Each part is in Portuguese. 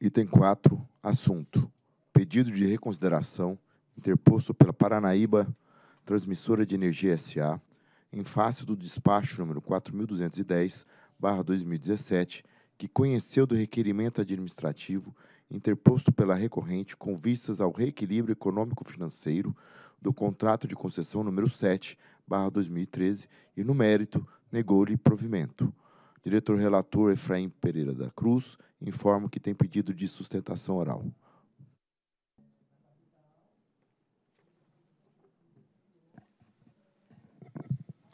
Item 4. Assunto. Pedido de reconsideração interposto pela Paranaíba Transmissora de Energia S.A. em face do despacho número 4210/2017, que conheceu do requerimento administrativo interposto pela recorrente com vistas ao reequilíbrio econômico-financeiro do contrato de concessão número 7/2013 e no mérito negou-lhe provimento diretor relator Efraim Pereira da Cruz, informo que tem pedido de sustentação oral.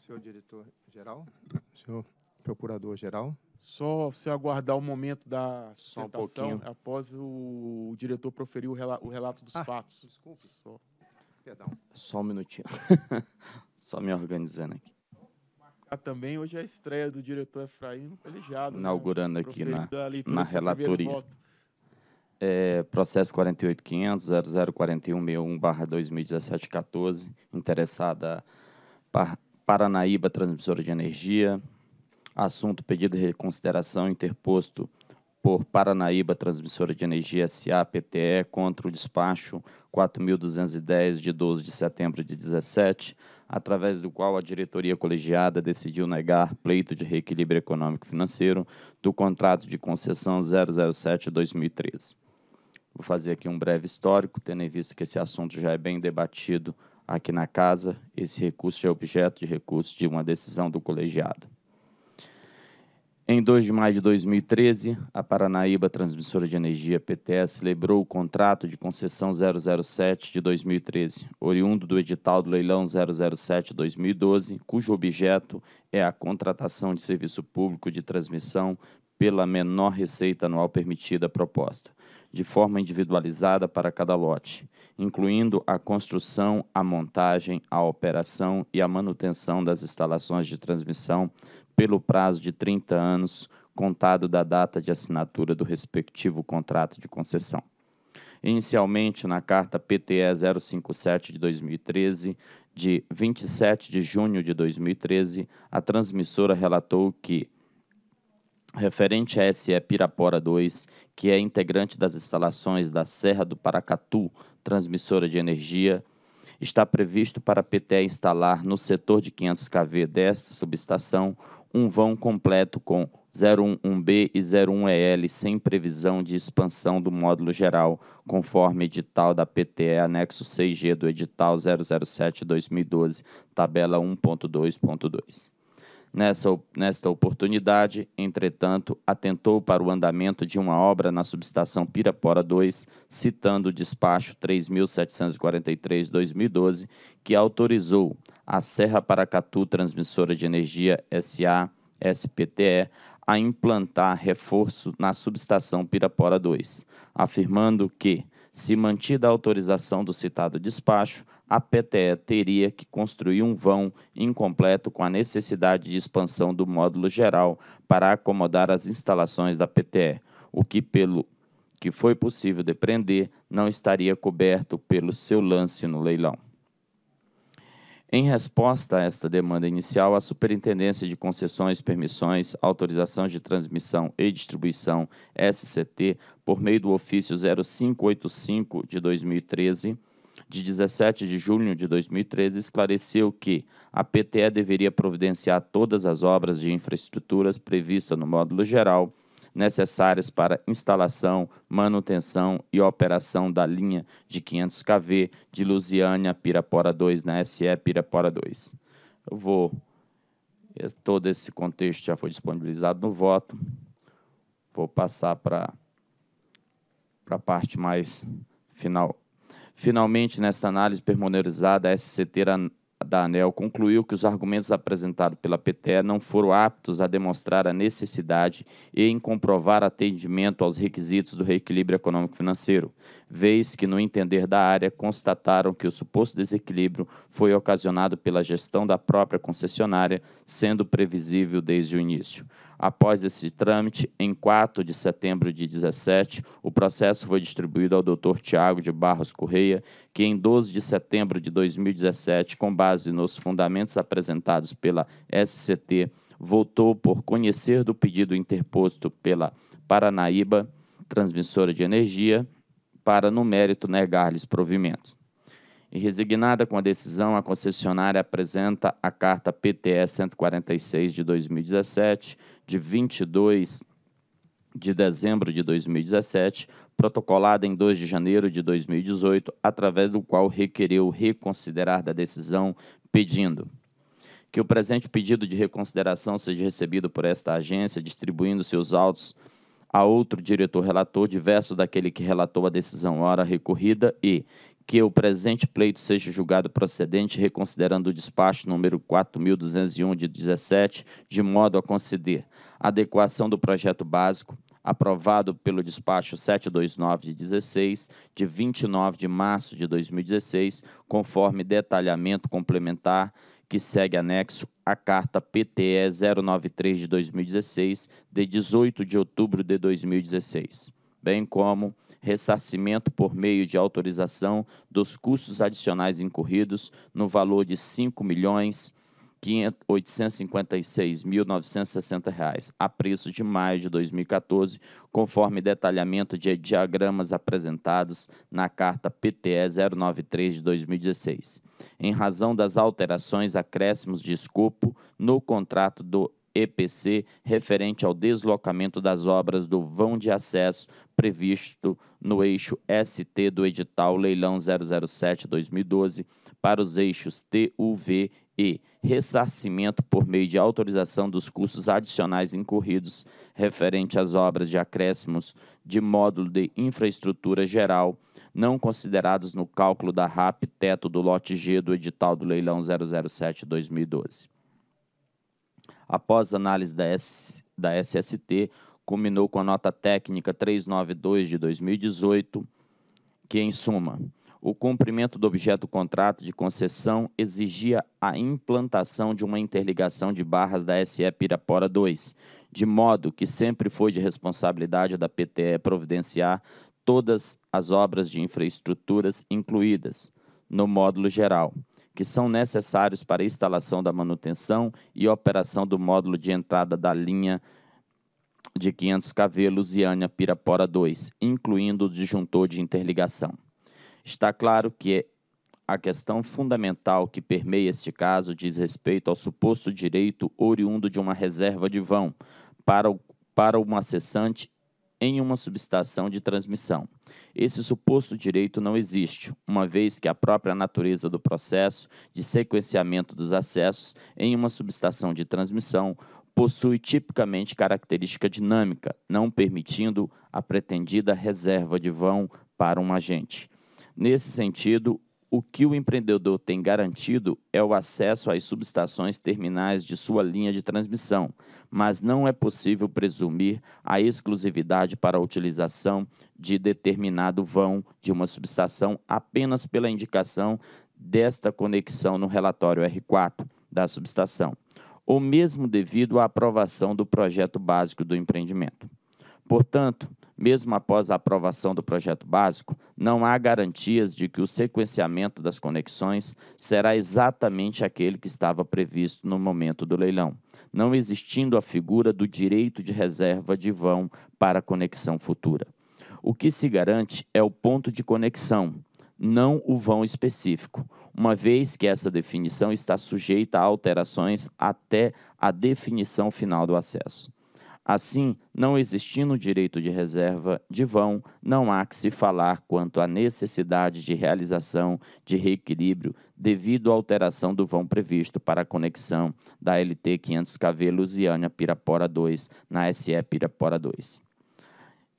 Senhor diretor-geral, senhor procurador-geral. Só se aguardar o momento da sustentação um após o, diretor proferir o, rela, o relato dos ah, fatos. Desculpe. Só. Perdão. Só um minutinho. Só me organizando aqui também, hoje é a estreia do diretor Efraim no colegiado. Né? Inaugurando né? aqui na, na relatoria. É, processo 48.500.0041.61/2017-14, interessada par, Paranaíba Transmissora de Energia. Assunto pedido de reconsideração interposto por Paranaíba Transmissora de Energia SA PTE contra o despacho 4.210 de 12 de setembro de 17 através do qual a diretoria colegiada decidiu negar pleito de reequilíbrio econômico financeiro do contrato de concessão 007-2013. Vou fazer aqui um breve histórico, tendo em vista que esse assunto já é bem debatido aqui na casa. Esse recurso é objeto de recurso de uma decisão do colegiado. Em 2 de maio de 2013, a Paranaíba Transmissora de Energia PTS celebrou o contrato de concessão 007 de 2013, oriundo do edital do leilão 007-2012, cujo objeto é a contratação de serviço público de transmissão pela menor receita anual permitida proposta, de forma individualizada para cada lote, incluindo a construção, a montagem, a operação e a manutenção das instalações de transmissão pelo prazo de 30 anos contado da data de assinatura do respectivo contrato de concessão. Inicialmente, na carta PTE 057 de 2013, de 27 de junho de 2013, a transmissora relatou que referente à SE Pirapora 2, que é integrante das instalações da Serra do Paracatu, transmissora de energia, está previsto para a PTE instalar no setor de 500 kV desta subestação um vão completo com 011B e 01EL sem previsão de expansão do módulo geral, conforme edital da PTE anexo 6G do edital 007/2012, tabela 1.2.2. Nessa, nesta oportunidade, entretanto, atentou para o andamento de uma obra na subestação Pirapora 2, citando o despacho 3743/2012, que autorizou a Serra Paracatu Transmissora de Energia SA, SPTE, a implantar reforço na subestação Pirapora 2, afirmando que, se mantida a autorização do citado despacho, a PTE teria que construir um vão incompleto com a necessidade de expansão do módulo geral para acomodar as instalações da PTE, o que, pelo que foi possível depreender, não estaria coberto pelo seu lance no leilão. Em resposta a esta demanda inicial, a Superintendência de Concessões, Permissões, Autorizações de Transmissão e Distribuição, SCT, por meio do ofício 0585 de 2013, de 17 de junho de 2013, esclareceu que a PTE deveria providenciar todas as obras de infraestruturas previstas no módulo geral necessárias para instalação, manutenção e operação da linha de 500 kV de Lusiânia Pirapora 2 na SE Pirapora 2. Eu vou eh, todo esse contexto já foi disponibilizado no voto. Vou passar para para a parte mais final. Finalmente, nesta análise pormenorizada, a SCT da ANEL concluiu que os argumentos apresentados pela PTE não foram aptos a demonstrar a necessidade e em comprovar atendimento aos requisitos do reequilíbrio econômico-financeiro, vez que, no entender da área, constataram que o suposto desequilíbrio foi ocasionado pela gestão da própria concessionária, sendo previsível desde o início. Após esse trâmite, em 4 de setembro de 17, o processo foi distribuído ao Dr. Tiago de Barros Correia, que em 12 de setembro de 2017, com base nos fundamentos apresentados pela SCT, votou por conhecer do pedido interposto pela Paranaíba, transmissora de energia, para, no mérito, negar-lhes provimentos. E resignada com a decisão, a concessionária apresenta a carta PTE 146 de 2017, de 22 de dezembro de 2017, protocolada em 2 de janeiro de 2018, através do qual requereu reconsiderar da decisão pedindo que o presente pedido de reconsideração seja recebido por esta agência, distribuindo seus autos a outro diretor relator diverso daquele que relatou a decisão hora recorrida e que o presente pleito seja julgado procedente, reconsiderando o despacho número 4.201 de 17, de modo a conceder adequação do projeto básico, aprovado pelo despacho 729 de 16, de 29 de março de 2016, conforme detalhamento complementar que segue anexo à carta PTE 093 de 2016, de 18 de outubro de 2016, bem como ressarcimento por meio de autorização dos custos adicionais incorridos no valor de 5 milhões 856.960 reais, a preço de maio de 2014, conforme detalhamento de diagramas apresentados na carta PTE 093 de 2016, em razão das alterações acréscimos de escopo no contrato do EPC referente ao deslocamento das obras do vão de acesso previsto no eixo ST do edital Leilão 007-2012 para os eixos TUV e ressarcimento por meio de autorização dos custos adicionais incorridos referente às obras de acréscimos de módulo de infraestrutura geral não considerados no cálculo da RAP teto do lote G do edital do leilão 007/2012. Após análise da, S, da SST, culminou com a nota técnica 392 de 2018, que em suma o cumprimento do objeto do contrato de concessão exigia a implantação de uma interligação de barras da SE Pirapora 2, de modo que sempre foi de responsabilidade da PTE providenciar todas as obras de infraestruturas incluídas no módulo geral, que são necessários para a instalação da manutenção e operação do módulo de entrada da linha de 500 kV Lusiânia Pirapora 2, incluindo o disjuntor de interligação. Está claro que a questão fundamental que permeia este caso diz respeito ao suposto direito oriundo de uma reserva de vão para, o, para uma cessante em uma subestação de transmissão. Esse suposto direito não existe, uma vez que a própria natureza do processo de sequenciamento dos acessos em uma subestação de transmissão possui tipicamente característica dinâmica, não permitindo a pretendida reserva de vão para um agente. Nesse sentido, o que o empreendedor tem garantido é o acesso às subestações terminais de sua linha de transmissão, mas não é possível presumir a exclusividade para a utilização de determinado vão de uma subestação apenas pela indicação desta conexão no relatório R4 da subestação, ou mesmo devido à aprovação do projeto básico do empreendimento. Portanto, mesmo após a aprovação do projeto básico, não há garantias de que o sequenciamento das conexões será exatamente aquele que estava previsto no momento do leilão, não existindo a figura do direito de reserva de vão para conexão futura. O que se garante é o ponto de conexão, não o vão específico, uma vez que essa definição está sujeita a alterações até a definição final do acesso. Assim, não existindo direito de reserva de vão, não há que se falar quanto à necessidade de realização de reequilíbrio devido à alteração do vão previsto para a conexão da LT 500kV Lusiana pirapora 2 na SE Pirapora 2.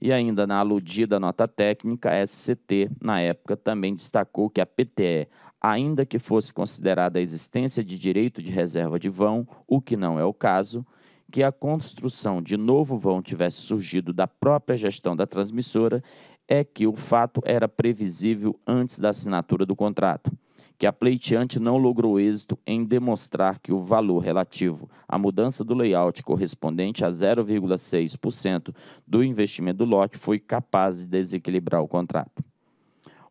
E ainda na aludida nota técnica, a SCT, na época, também destacou que a PTE, ainda que fosse considerada a existência de direito de reserva de vão, o que não é o caso, que a construção de novo vão tivesse surgido da própria gestão da transmissora é que o fato era previsível antes da assinatura do contrato, que a pleiteante não logrou êxito em demonstrar que o valor relativo à mudança do layout correspondente a 0,6% do investimento do lote foi capaz de desequilibrar o contrato.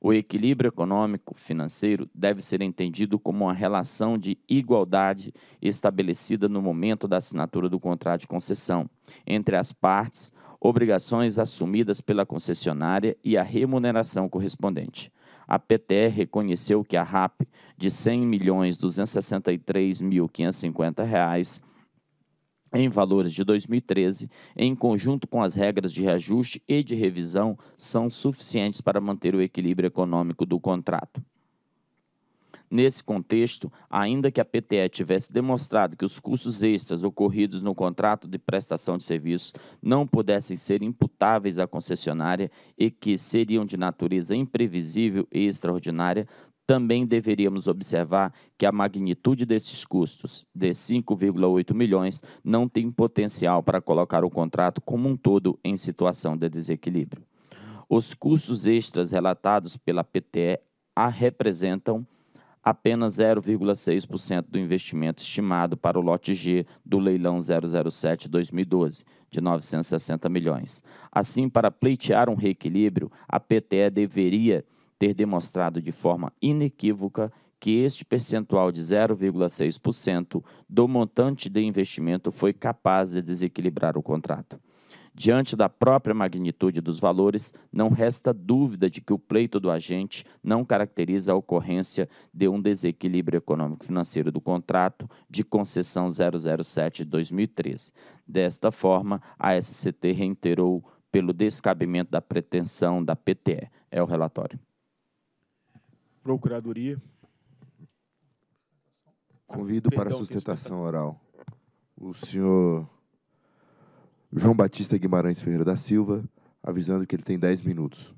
O equilíbrio econômico financeiro deve ser entendido como uma relação de igualdade estabelecida no momento da assinatura do contrato de concessão entre as partes, obrigações assumidas pela concessionária e a remuneração correspondente. A PTE reconheceu que a RAP de R$ 100.263.550 em valores de 2013, em conjunto com as regras de reajuste e de revisão, são suficientes para manter o equilíbrio econômico do contrato. Nesse contexto, ainda que a PTE tivesse demonstrado que os custos extras ocorridos no contrato de prestação de serviços não pudessem ser imputáveis à concessionária e que seriam de natureza imprevisível e extraordinária, também deveríamos observar que a magnitude desses custos, de 5,8 milhões, não tem potencial para colocar o contrato como um todo em situação de desequilíbrio. Os custos extras relatados pela PTE representam apenas 0,6% do investimento estimado para o lote G do leilão 007-2012, de 960 milhões. Assim, para pleitear um reequilíbrio, a PTE deveria ter demonstrado de forma inequívoca que este percentual de 0,6% do montante de investimento foi capaz de desequilibrar o contrato. Diante da própria magnitude dos valores, não resta dúvida de que o pleito do agente não caracteriza a ocorrência de um desequilíbrio econômico-financeiro do contrato de concessão 007-2013. Desta forma, a SCT reiterou pelo descabimento da pretensão da PTE. É o relatório. Procuradoria. Convido Perdão, para a sustentação oral o senhor João Batista Guimarães Ferreira da Silva, avisando que ele tem 10 minutos.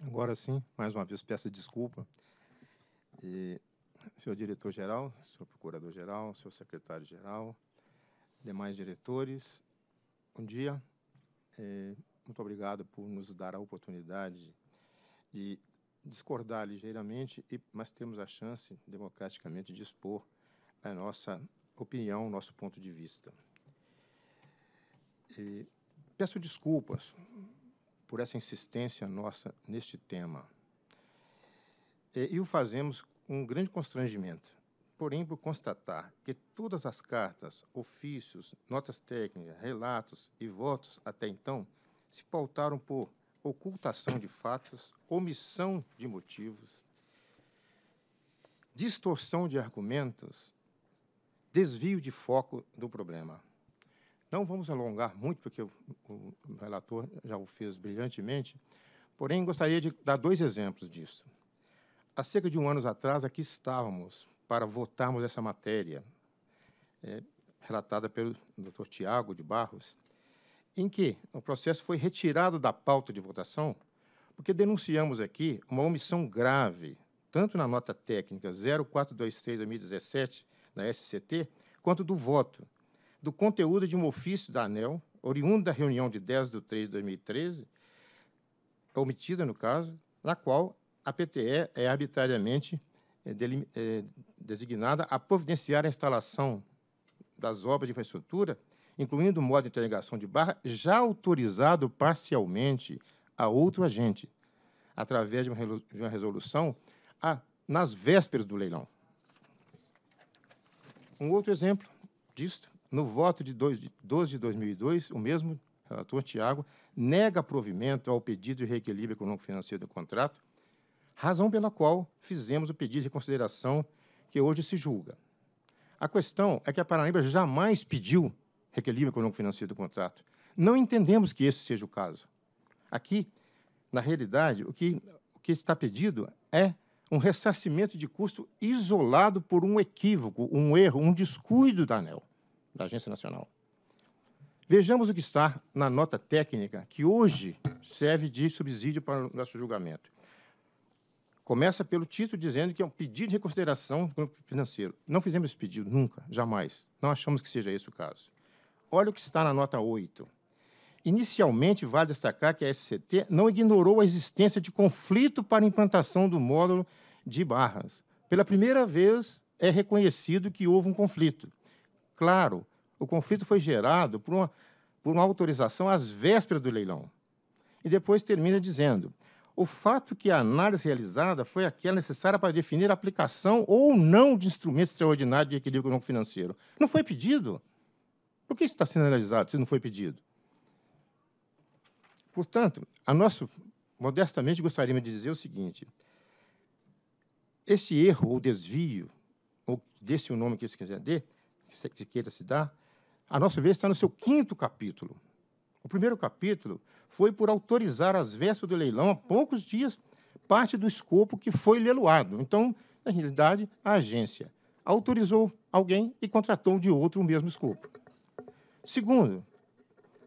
Agora sim, mais uma vez peço desculpa. E, senhor diretor-geral, senhor procurador-geral, senhor secretário-geral, demais diretores, bom dia. É, muito obrigado por nos dar a oportunidade de discordar ligeiramente, mas temos a chance, democraticamente, de expor a nossa opinião, nosso ponto de vista. E peço desculpas por essa insistência nossa neste tema. E, e o fazemos com um grande constrangimento, porém por constatar que todas as cartas, ofícios, notas técnicas, relatos e votos até então se pautaram por ocultação de fatos, omissão de motivos, distorção de argumentos, desvio de foco do problema. Não vamos alongar muito, porque o, relator já o fez brilhantemente, porém gostaria de dar dois exemplos disso. Há cerca de um ano atrás, aqui estávamos para votarmos essa matéria, é, relatada pelo Dr. Tiago de Barros, em que o processo foi retirado da pauta de votação, porque denunciamos aqui uma omissão grave, tanto na nota técnica 0423-2017, na SCT, quanto do voto, do conteúdo de um ofício da ANEL, oriundo da reunião de 10 de 3 de 2013, omitida no caso, na qual a PTE é arbitrariamente eh, eh, designada a providenciar a instalação das obras de infraestrutura incluindo o modo de interligação de barra, já autorizado parcialmente a outro agente, através de uma resolução nas vésperas do leilão. Um outro exemplo disto, no voto de 12 de 2002, o mesmo relator Tiago nega provimento ao pedido de reequilíbrio econômico-financeiro do contrato, razão pela qual fizemos o pedido de consideração que hoje se julga. A questão é que a Paraíba jamais pediu reequilíbrio econômico financeiro do contrato. Não entendemos que esse seja o caso. Aqui, na realidade, o que, o que está pedido é um ressarcimento de custo isolado por um equívoco, um erro, um descuido da ANEL, da Agência Nacional. Vejamos o que está na nota técnica que hoje serve de subsídio para o nosso julgamento. Começa pelo título dizendo que é um pedido de reconsideração financeiro. Não fizemos esse pedido nunca, jamais. Não achamos que seja esse o caso. Olha o que está na nota 8. Inicialmente, vale destacar que a SCT não ignorou a existência de conflito para implantação do módulo de barras. Pela primeira vez, é reconhecido que houve um conflito. Claro, o conflito foi gerado por uma, por uma autorização às vésperas do leilão. E depois termina dizendo: o fato que a análise realizada foi aquela necessária para definir a aplicação ou não de instrumento extraordinário de equilíbrio econômico financeiro. Não foi pedido. Por que isso está sendo analisado se não foi pedido? Portanto, a nosso, modestamente gostaríamos de dizer o seguinte: esse erro ou desvio, ou desse o nome que se quiser dar, que queira se dar, a nossa vez está no seu quinto capítulo. O primeiro capítulo foi por autorizar às vésperas do leilão, há poucos dias, parte do escopo que foi leiloado. Então, na realidade, a agência autorizou alguém e contratou de outro o mesmo escopo. Segundo,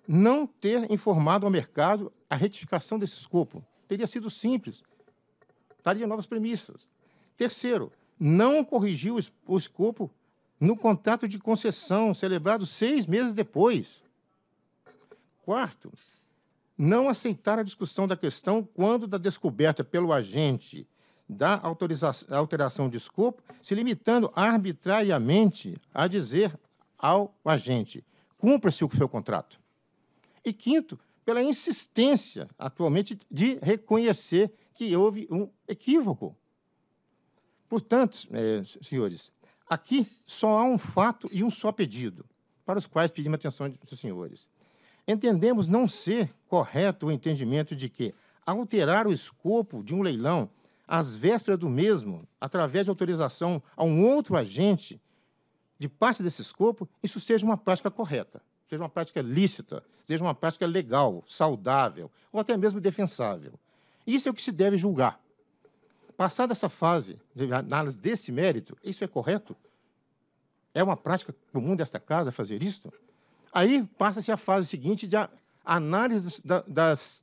não ter informado ao mercado a retificação desse escopo. Teria sido simples. Daria novas premissas. Terceiro, não corrigiu o escopo no contrato de concessão celebrado seis meses depois. Quarto, não aceitar a discussão da questão quando da descoberta pelo agente da alteração de escopo, se limitando arbitrariamente a dizer ao agente cumpra-se o seu contrato. E quinto, pela insistência atualmente de reconhecer que houve um equívoco. Portanto, eh, senhores, aqui só há um fato e um só pedido, para os quais pedimos atenção dos senhores. Entendemos não ser correto o entendimento de que alterar o escopo de um leilão às vésperas do mesmo, através de autorização a um outro agente, de parte desse escopo, isso seja uma prática correta, seja uma prática lícita, seja uma prática legal, saudável ou até mesmo defensável. Isso é o que se deve julgar. Passada essa fase de análise desse mérito, isso é correto? É uma prática comum desta casa fazer isso? Aí passa-se a fase seguinte de análise das,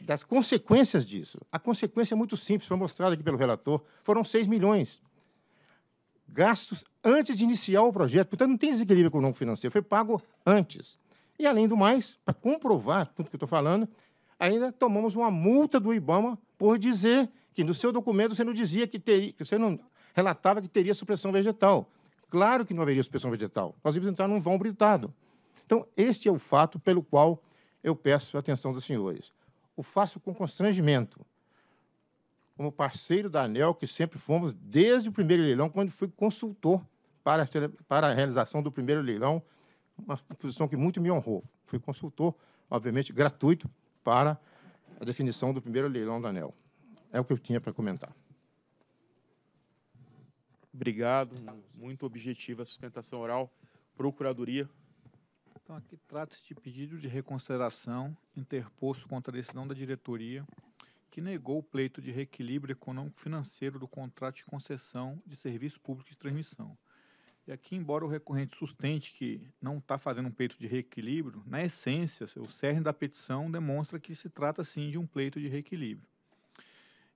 das consequências disso. A consequência é muito simples, foi mostrada aqui pelo relator. Foram 6 milhões gastos antes de iniciar o projeto. Portanto, não tem desequilíbrio econômico financeiro, foi pago antes. E, além do mais, para comprovar tudo que eu estou falando, ainda tomamos uma multa do IBAMA por dizer que no seu documento você não dizia que teria, que você não relatava que teria supressão vegetal. Claro que não haveria supressão vegetal. Nós íamos entrar num vão britado. Então, este é o fato pelo qual eu peço a atenção dos senhores. O faço com constrangimento como parceiro da ANEL, que sempre fomos desde o primeiro leilão, quando fui consultor para a, para a realização do primeiro leilão, uma posição que muito me honrou. Fui consultor, obviamente, gratuito para a definição do primeiro leilão da ANEL. É o que eu tinha para comentar. Obrigado. Muito objetiva a sustentação oral. Procuradoria. Então, aqui trata-se de pedido de reconsideração interposto contra a decisão da diretoria que negou o pleito de reequilíbrio econômico financeiro do contrato de concessão de serviço público de transmissão. E aqui, embora o recorrente sustente que não está fazendo um pleito de reequilíbrio, na essência, o cerne da petição demonstra que se trata sim de um pleito de reequilíbrio.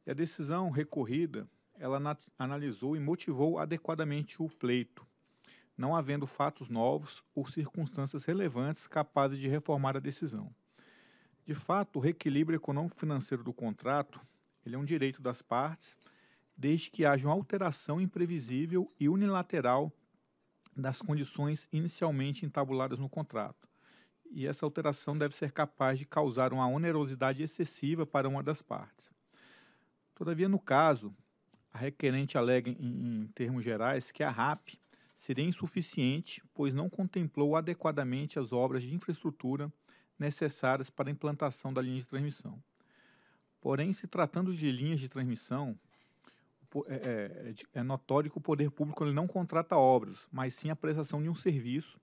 E a decisão recorrida, ela analisou e motivou adequadamente o pleito, não havendo fatos novos ou circunstâncias relevantes capazes de reformar a decisão. De fato, o reequilíbrio econômico-financeiro do contrato ele é um direito das partes, desde que haja uma alteração imprevisível e unilateral das condições inicialmente entabuladas no contrato. E essa alteração deve ser capaz de causar uma onerosidade excessiva para uma das partes. Todavia, no caso, a requerente alega, em, em termos gerais, que a RAP seria insuficiente, pois não contemplou adequadamente as obras de infraestrutura necessárias para a implantação da linha de transmissão. Porém, se tratando de linhas de transmissão, é, é, é, é notório que o poder público ele não contrata obras, mas sim a prestação de um serviço,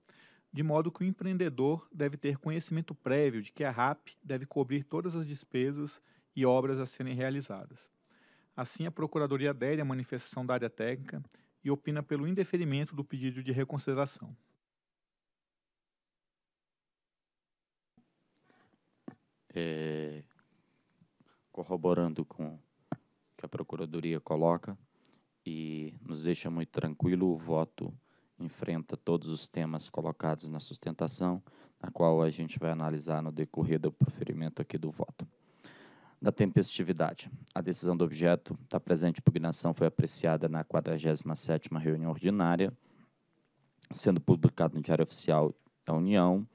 de modo que o empreendedor deve ter conhecimento prévio de que a RAP deve cobrir todas as despesas e obras a serem realizadas. Assim, a Procuradoria adere à manifestação da área técnica e opina pelo indeferimento do pedido de reconsideração. é, corroborando com o que a Procuradoria coloca e nos deixa muito tranquilo, o voto enfrenta todos os temas colocados na sustentação, na qual a gente vai analisar no decorrer do proferimento aqui do voto. Da tempestividade. A decisão do objeto da presente impugnação foi apreciada na 47ª reunião ordinária, sendo publicado no Diário Oficial da União,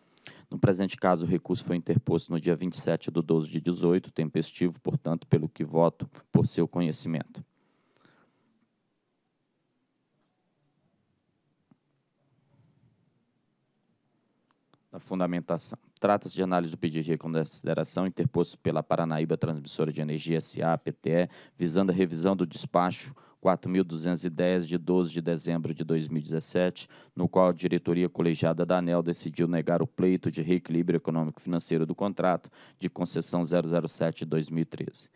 no presente caso, o recurso foi interposto no dia 27 de 12 de 18, tempestivo, portanto, pelo que voto por seu conhecimento. Da fundamentação. Trata-se de análise do pedido de reconsideração interposto pela Paranaíba Transmissora de Energia SA, PTE, visando a revisão do despacho 4.210, de 12 de dezembro de 2017, no qual a diretoria colegiada da ANEL decidiu negar o pleito de reequilíbrio econômico-financeiro do contrato de concessão 007 de 2013.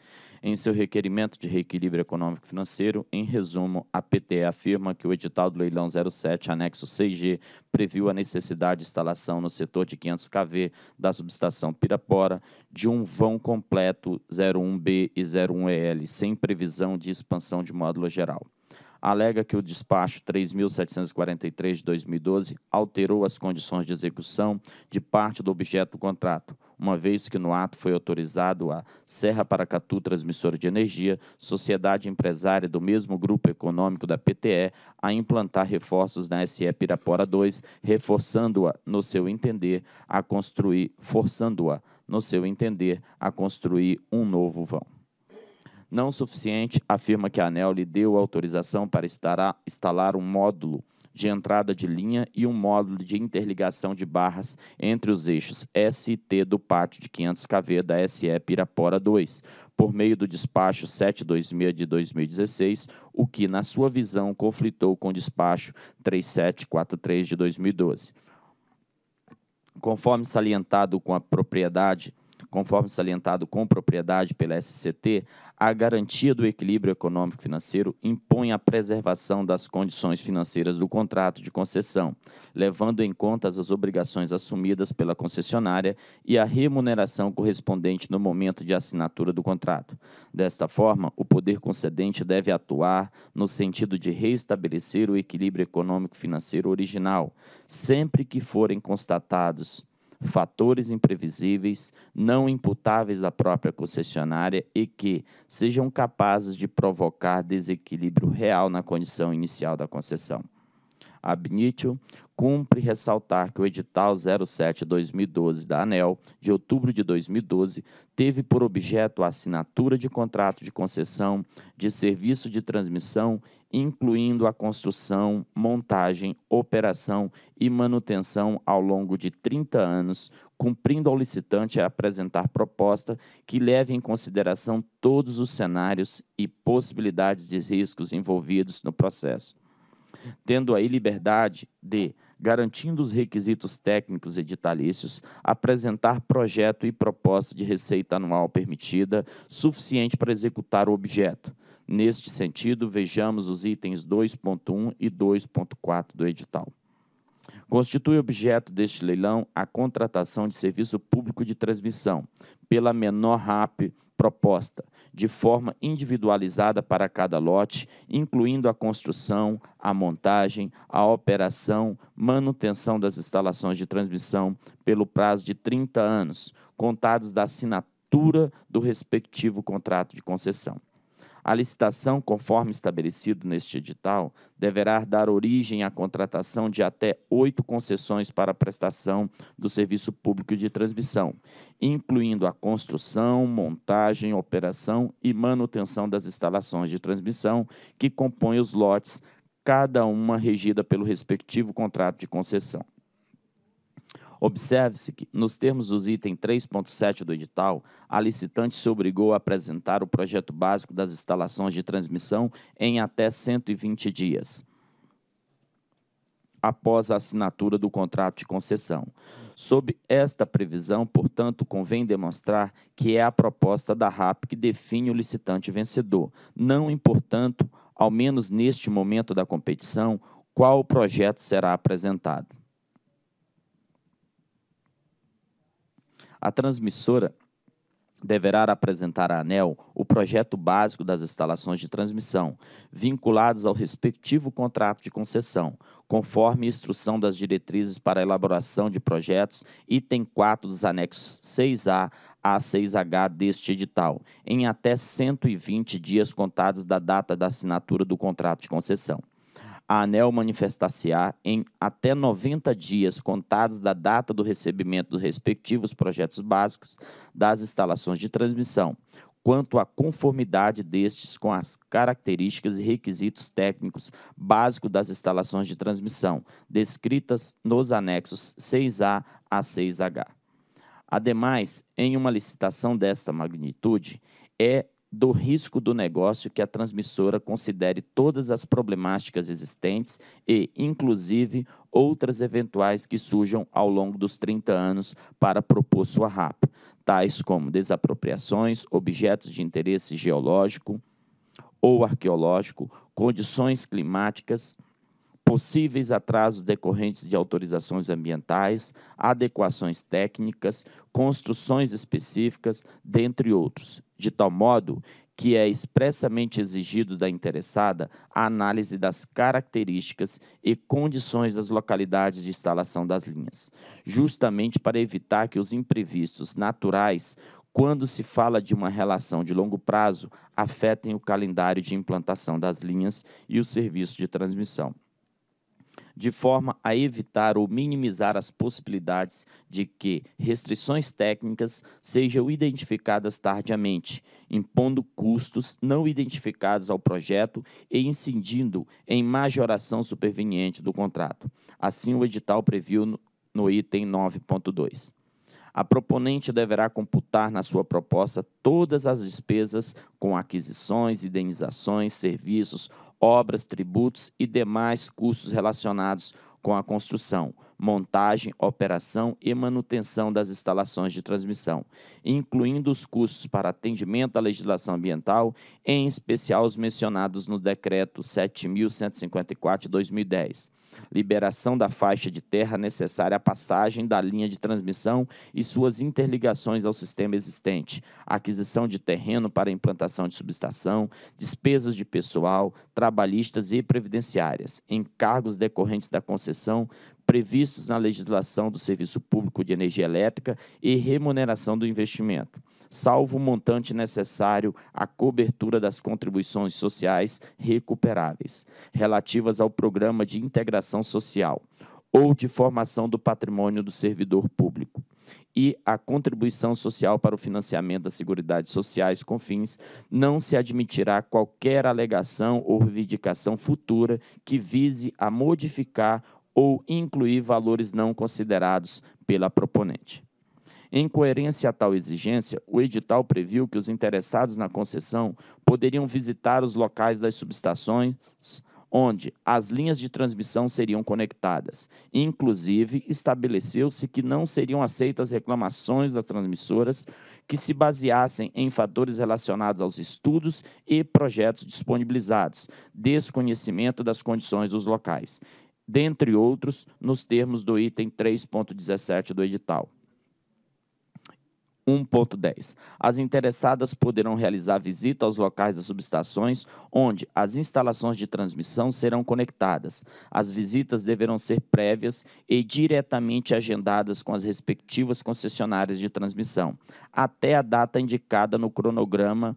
Em seu requerimento de reequilíbrio econômico financeiro, em resumo, a PTE afirma que o edital do leilão 07, anexo 6G, previu a necessidade de instalação no setor de 500 kV da subestação Pirapora de um vão completo 01B e 01EL, sem previsão de expansão de módulo geral alega que o despacho 3.743 de 2012 alterou as condições de execução de parte do objeto do contrato, uma vez que no ato foi autorizado a Serra Paracatu Transmissora de Energia, sociedade empresária do mesmo grupo econômico da PTE, a implantar reforços na SE Pirapora 2, reforçando-a, no seu entender, a construir, forçando-a, no seu entender, a construir um novo vão não suficiente, afirma que a ANEL lhe deu autorização para instalar um módulo de entrada de linha e um módulo de interligação de barras entre os eixos ST do pátio de 500 kV da SE Pirapora 2, por meio do despacho 726 de 2016, o que, na sua visão, conflitou com o despacho 3743 de 2012. Conforme salientado com a propriedade conforme salientado com propriedade pela SCT, a garantia do equilíbrio econômico-financeiro impõe a preservação das condições financeiras do contrato de concessão, levando em conta as obrigações assumidas pela concessionária e a remuneração correspondente no momento de assinatura do contrato. Desta forma, o poder concedente deve atuar no sentido de reestabelecer o equilíbrio econômico-financeiro original, sempre que forem constatados fatores imprevisíveis, não imputáveis da própria concessionária e que sejam capazes de provocar desequilíbrio real na condição inicial da concessão. Ab Cumpre ressaltar que o edital 07-2012 da ANEL, de outubro de 2012, teve por objeto a assinatura de contrato de concessão de serviço de transmissão, incluindo a construção, montagem, operação e manutenção ao longo de 30 anos, cumprindo ao licitante a apresentar proposta que leve em consideração todos os cenários e possibilidades de riscos envolvidos no processo tendo aí liberdade de, garantindo os requisitos técnicos editalícios, apresentar projeto e proposta de receita anual permitida suficiente para executar o objeto. Neste sentido, vejamos os itens 2.1 e 2.4 do edital. Constitui objeto deste leilão a contratação de serviço público de transmissão pela menor RAP proposta, de forma individualizada para cada lote, incluindo a construção, a montagem, a operação, manutenção das instalações de transmissão pelo prazo de 30 anos, contados da assinatura do respectivo contrato de concessão. A licitação, conforme estabelecido neste edital, deverá dar origem à contratação de até oito concessões para a prestação do serviço público de transmissão, incluindo a construção, montagem, operação e manutenção das instalações de transmissão que compõem os lotes, cada uma regida pelo respectivo contrato de concessão. Observe-se que, nos termos dos item 3.7 do edital, a licitante se obrigou a apresentar o projeto básico das instalações de transmissão em até 120 dias após a assinatura do contrato de concessão. Sob esta previsão, portanto, convém demonstrar que é a proposta da RAP que define o licitante vencedor, não importando, ao menos neste momento da competição, qual projeto será apresentado. A transmissora deverá apresentar à ANEL o projeto básico das instalações de transmissão, vinculados ao respectivo contrato de concessão, conforme instrução das diretrizes para elaboração de projetos, item 4 dos anexos 6A a 6H deste edital, em até 120 dias contados da data da assinatura do contrato de concessão a ANEL manifestar-se-á em até 90 dias contados da data do recebimento dos respectivos projetos básicos das instalações de transmissão, quanto à conformidade destes com as características e requisitos técnicos básicos das instalações de transmissão, descritas nos anexos 6A a 6H. Ademais, em uma licitação desta magnitude, é do risco do negócio que a transmissora considere todas as problemáticas existentes e, inclusive, outras eventuais que surjam ao longo dos 30 anos para propor sua RAP, tais como desapropriações, objetos de interesse geológico ou arqueológico, condições climáticas, possíveis atrasos decorrentes de autorizações ambientais, adequações técnicas, construções específicas, dentre outros, de tal modo que é expressamente exigido da interessada a análise das características e condições das localidades de instalação das linhas, justamente para evitar que os imprevistos naturais, quando se fala de uma relação de longo prazo, afetem o calendário de implantação das linhas e o serviço de transmissão de forma a evitar ou minimizar as possibilidades de que restrições técnicas sejam identificadas tardiamente, impondo custos não identificados ao projeto e incidindo em majoração superveniente do contrato. Assim, o edital previu no, item 9.2. A proponente deverá computar na sua proposta todas as despesas com aquisições, indenizações, serviços, obras, tributos e demais custos relacionados com a construção, montagem, operação e manutenção das instalações de transmissão, incluindo os custos para atendimento à legislação ambiental, em especial os mencionados no Decreto 7.154 de 2010 liberação da faixa de terra necessária à passagem da linha de transmissão e suas interligações ao sistema existente, aquisição de terreno para implantação de subestação, despesas de pessoal, trabalhistas e previdenciárias, encargos decorrentes da concessão previstos na legislação do serviço público de energia elétrica e remuneração do investimento salvo o montante necessário à cobertura das contribuições sociais recuperáveis, relativas ao programa de integração social ou de formação do patrimônio do servidor público e a contribuição social para o financiamento das seguridades sociais com fins, não se admitirá qualquer alegação ou reivindicação futura que vise a modificar ou incluir valores não considerados pela proponente. Em coerência a tal exigência, o edital previu que os interessados na concessão poderiam visitar os locais das subestações onde as linhas de transmissão seriam conectadas. Inclusive, estabeleceu-se que não seriam aceitas reclamações das transmissoras que se baseassem em fatores relacionados aos estudos e projetos disponibilizados, desconhecimento das condições dos locais, dentre outros, nos termos do item 3.17 do edital. 1.10. As interessadas poderão realizar visita aos locais das subestações onde as instalações de transmissão serão conectadas. As visitas deverão ser prévias e diretamente agendadas com as respectivas concessionárias de transmissão, até a data indicada no cronograma,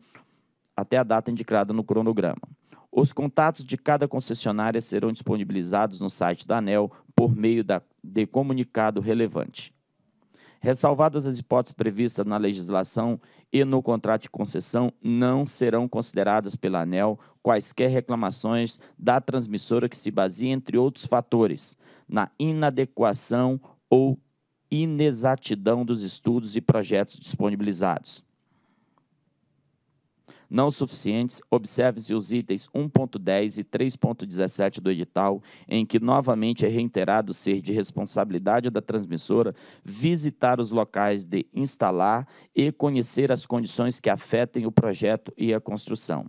até a data indicada no cronograma. Os contatos de cada concessionária serão disponibilizados no site da ANEL por meio da, de comunicado relevante. Ressalvadas as hipóteses previstas na legislação e no contrato de concessão, não serão consideradas pela ANEL quaisquer reclamações da transmissora que se baseiem, entre outros fatores, na inadequação ou inexatidão dos estudos e projetos disponibilizados não suficientes, observe-se os itens 1.10 e 3.17 do edital, em que novamente é reiterado ser de responsabilidade da transmissora visitar os locais de instalar e conhecer as condições que afetem o projeto e a construção.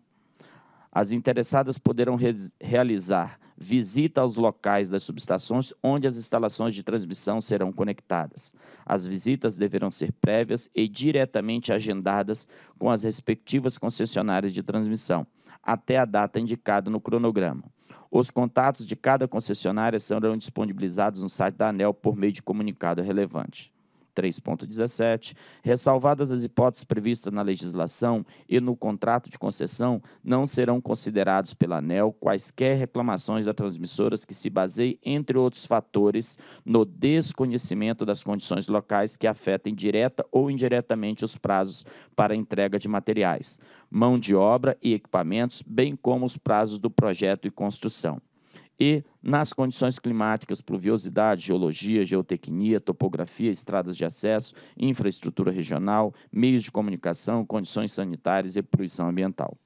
As interessadas poderão re realizar visita aos locais das subestações onde as instalações de transmissão serão conectadas. As visitas deverão ser prévias e diretamente agendadas com as respectivas concessionárias de transmissão, até a data indicada no cronograma. Os contatos de cada concessionária serão disponibilizados no site da ANEL por meio de comunicado relevante. 3.17, ressalvadas as hipóteses previstas na legislação e no contrato de concessão, não serão considerados pela ANEL quaisquer reclamações das transmissoras que se baseiem, entre outros fatores, no desconhecimento das condições locais que afetem direta ou indiretamente os prazos para entrega de materiais, mão de obra e equipamentos, bem como os prazos do projeto e construção e nas condições climáticas, pluviosidade, geologia, geotecnia, topografia, estradas de acesso, infraestrutura regional, meios de comunicação, condições sanitárias e poluição ambiental.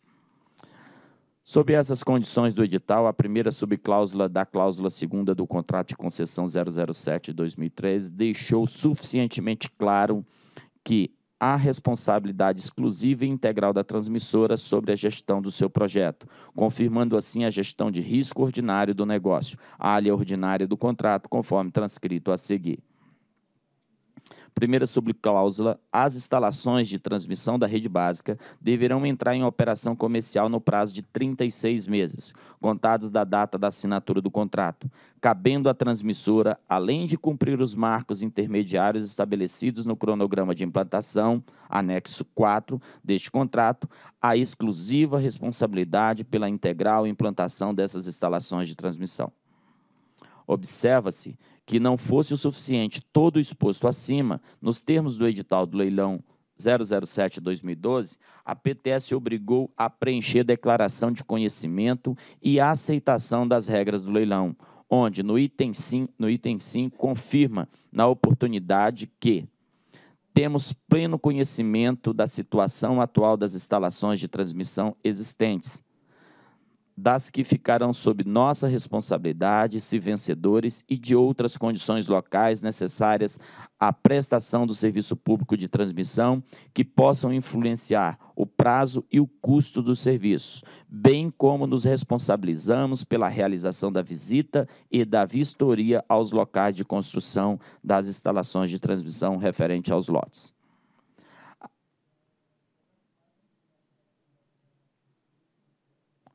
Sob essas condições do edital, a primeira subcláusula da cláusula segunda do contrato de concessão 007-2013 deixou suficientemente claro que a responsabilidade exclusiva e integral da transmissora sobre a gestão do seu projeto, confirmando assim a gestão de risco ordinário do negócio, área ordinária do contrato, conforme transcrito a seguir. Primeira subcláusula: as instalações de transmissão da rede básica deverão entrar em operação comercial no prazo de 36 meses, contados da data da assinatura do contrato, cabendo à transmissora, além de cumprir os marcos intermediários estabelecidos no cronograma de implantação, anexo 4 deste contrato, a exclusiva responsabilidade pela integral implantação dessas instalações de transmissão. Observa-se que não fosse o suficiente todo o exposto acima, nos termos do edital do leilão 007-2012, a PTS obrigou a preencher declaração de conhecimento e a aceitação das regras do leilão, onde no item 5, no item 5 confirma na oportunidade que temos pleno conhecimento da situação atual das instalações de transmissão existentes das que ficarão sob nossa responsabilidade, se vencedores, e de outras condições locais necessárias à prestação do serviço público de transmissão que possam influenciar o prazo e o custo do serviço, bem como nos responsabilizamos pela realização da visita e da vistoria aos locais de construção das instalações de transmissão referente aos lotes.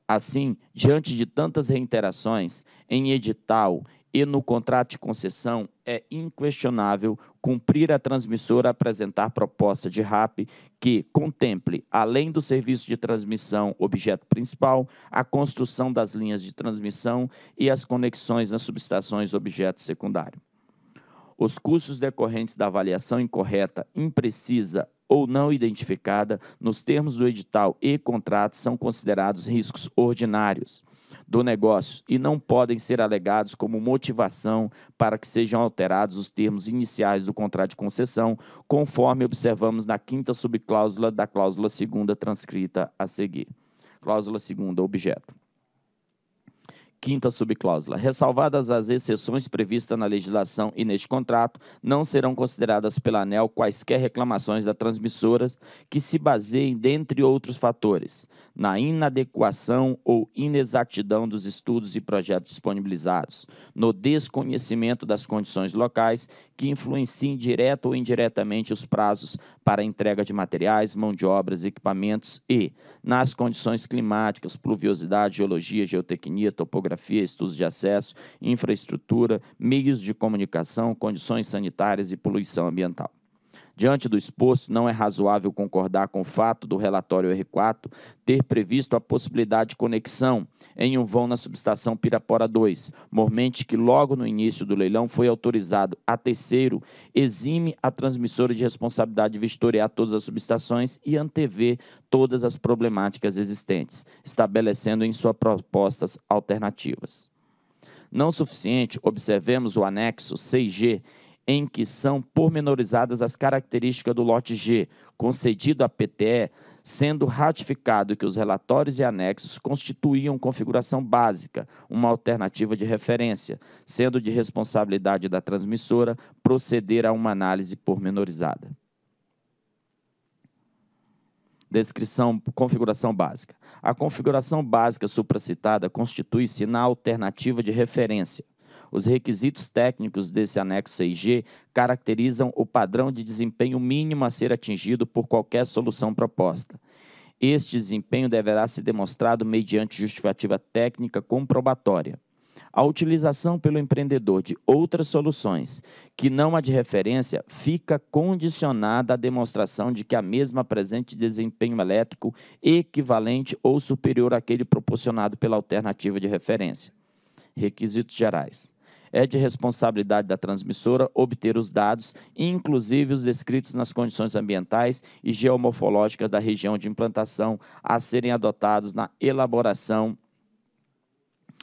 Assim, diante de tantas reiterações em edital e no contrato de concessão, é inquestionável cumprir a transmissora apresentar proposta de RAP que contemple, além do serviço de transmissão objeto principal, a construção das linhas de transmissão e as conexões nas subestações objeto secundário. Os custos decorrentes da avaliação incorreta, imprecisa ou não identificada, nos termos do edital e contrato, são considerados riscos ordinários do negócio e não podem ser alegados como motivação para que sejam alterados os termos iniciais do contrato de concessão, conforme observamos na quinta subcláusula da cláusula segunda transcrita a seguir. Cláusula segunda, objeto. Quinta subcláusula. Ressalvadas as exceções previstas na legislação e neste contrato, não serão consideradas pela ANEL quaisquer reclamações da transmissora que se baseiem, dentre outros fatores, na inadequação ou inexatidão dos estudos e projetos disponibilizados, no desconhecimento das condições locais que influenciem direta ou indiretamente os prazos para entrega de materiais, mão de obras, equipamentos e nas condições climáticas, pluviosidade, geologia, geotecnia, topografia, estudos de acesso, infraestrutura, meios de comunicação, condições sanitárias e poluição ambiental. Diante do exposto, não é razoável concordar com o fato do relatório R4 ter previsto a possibilidade de conexão em um vão na subestação Pirapora 2, mormente que logo no início do leilão foi autorizado a terceiro exime a transmissora de responsabilidade de vistoriar todas as subestações e antever todas as problemáticas existentes, estabelecendo em suas propostas alternativas. Não suficiente, observemos o anexo 6G, em que são pormenorizadas as características do lote G, concedido à PTE, sendo ratificado que os relatórios e anexos constituíam configuração básica, uma alternativa de referência, sendo de responsabilidade da transmissora proceder a uma análise pormenorizada. Descrição, configuração básica. A configuração básica supracitada constitui-se na alternativa de referência os requisitos técnicos desse anexo 6G caracterizam o padrão de desempenho mínimo a ser atingido por qualquer solução proposta. Este desempenho deverá ser demonstrado mediante justificativa técnica comprobatória. A utilização pelo empreendedor de outras soluções que não a de referência fica condicionada à demonstração de que a mesma apresente desempenho elétrico equivalente ou superior àquele proporcionado pela alternativa de referência. Requisitos gerais é de responsabilidade da transmissora obter os dados, inclusive os descritos nas condições ambientais e geomorfológicas da região de implantação, a serem adotados na elaboração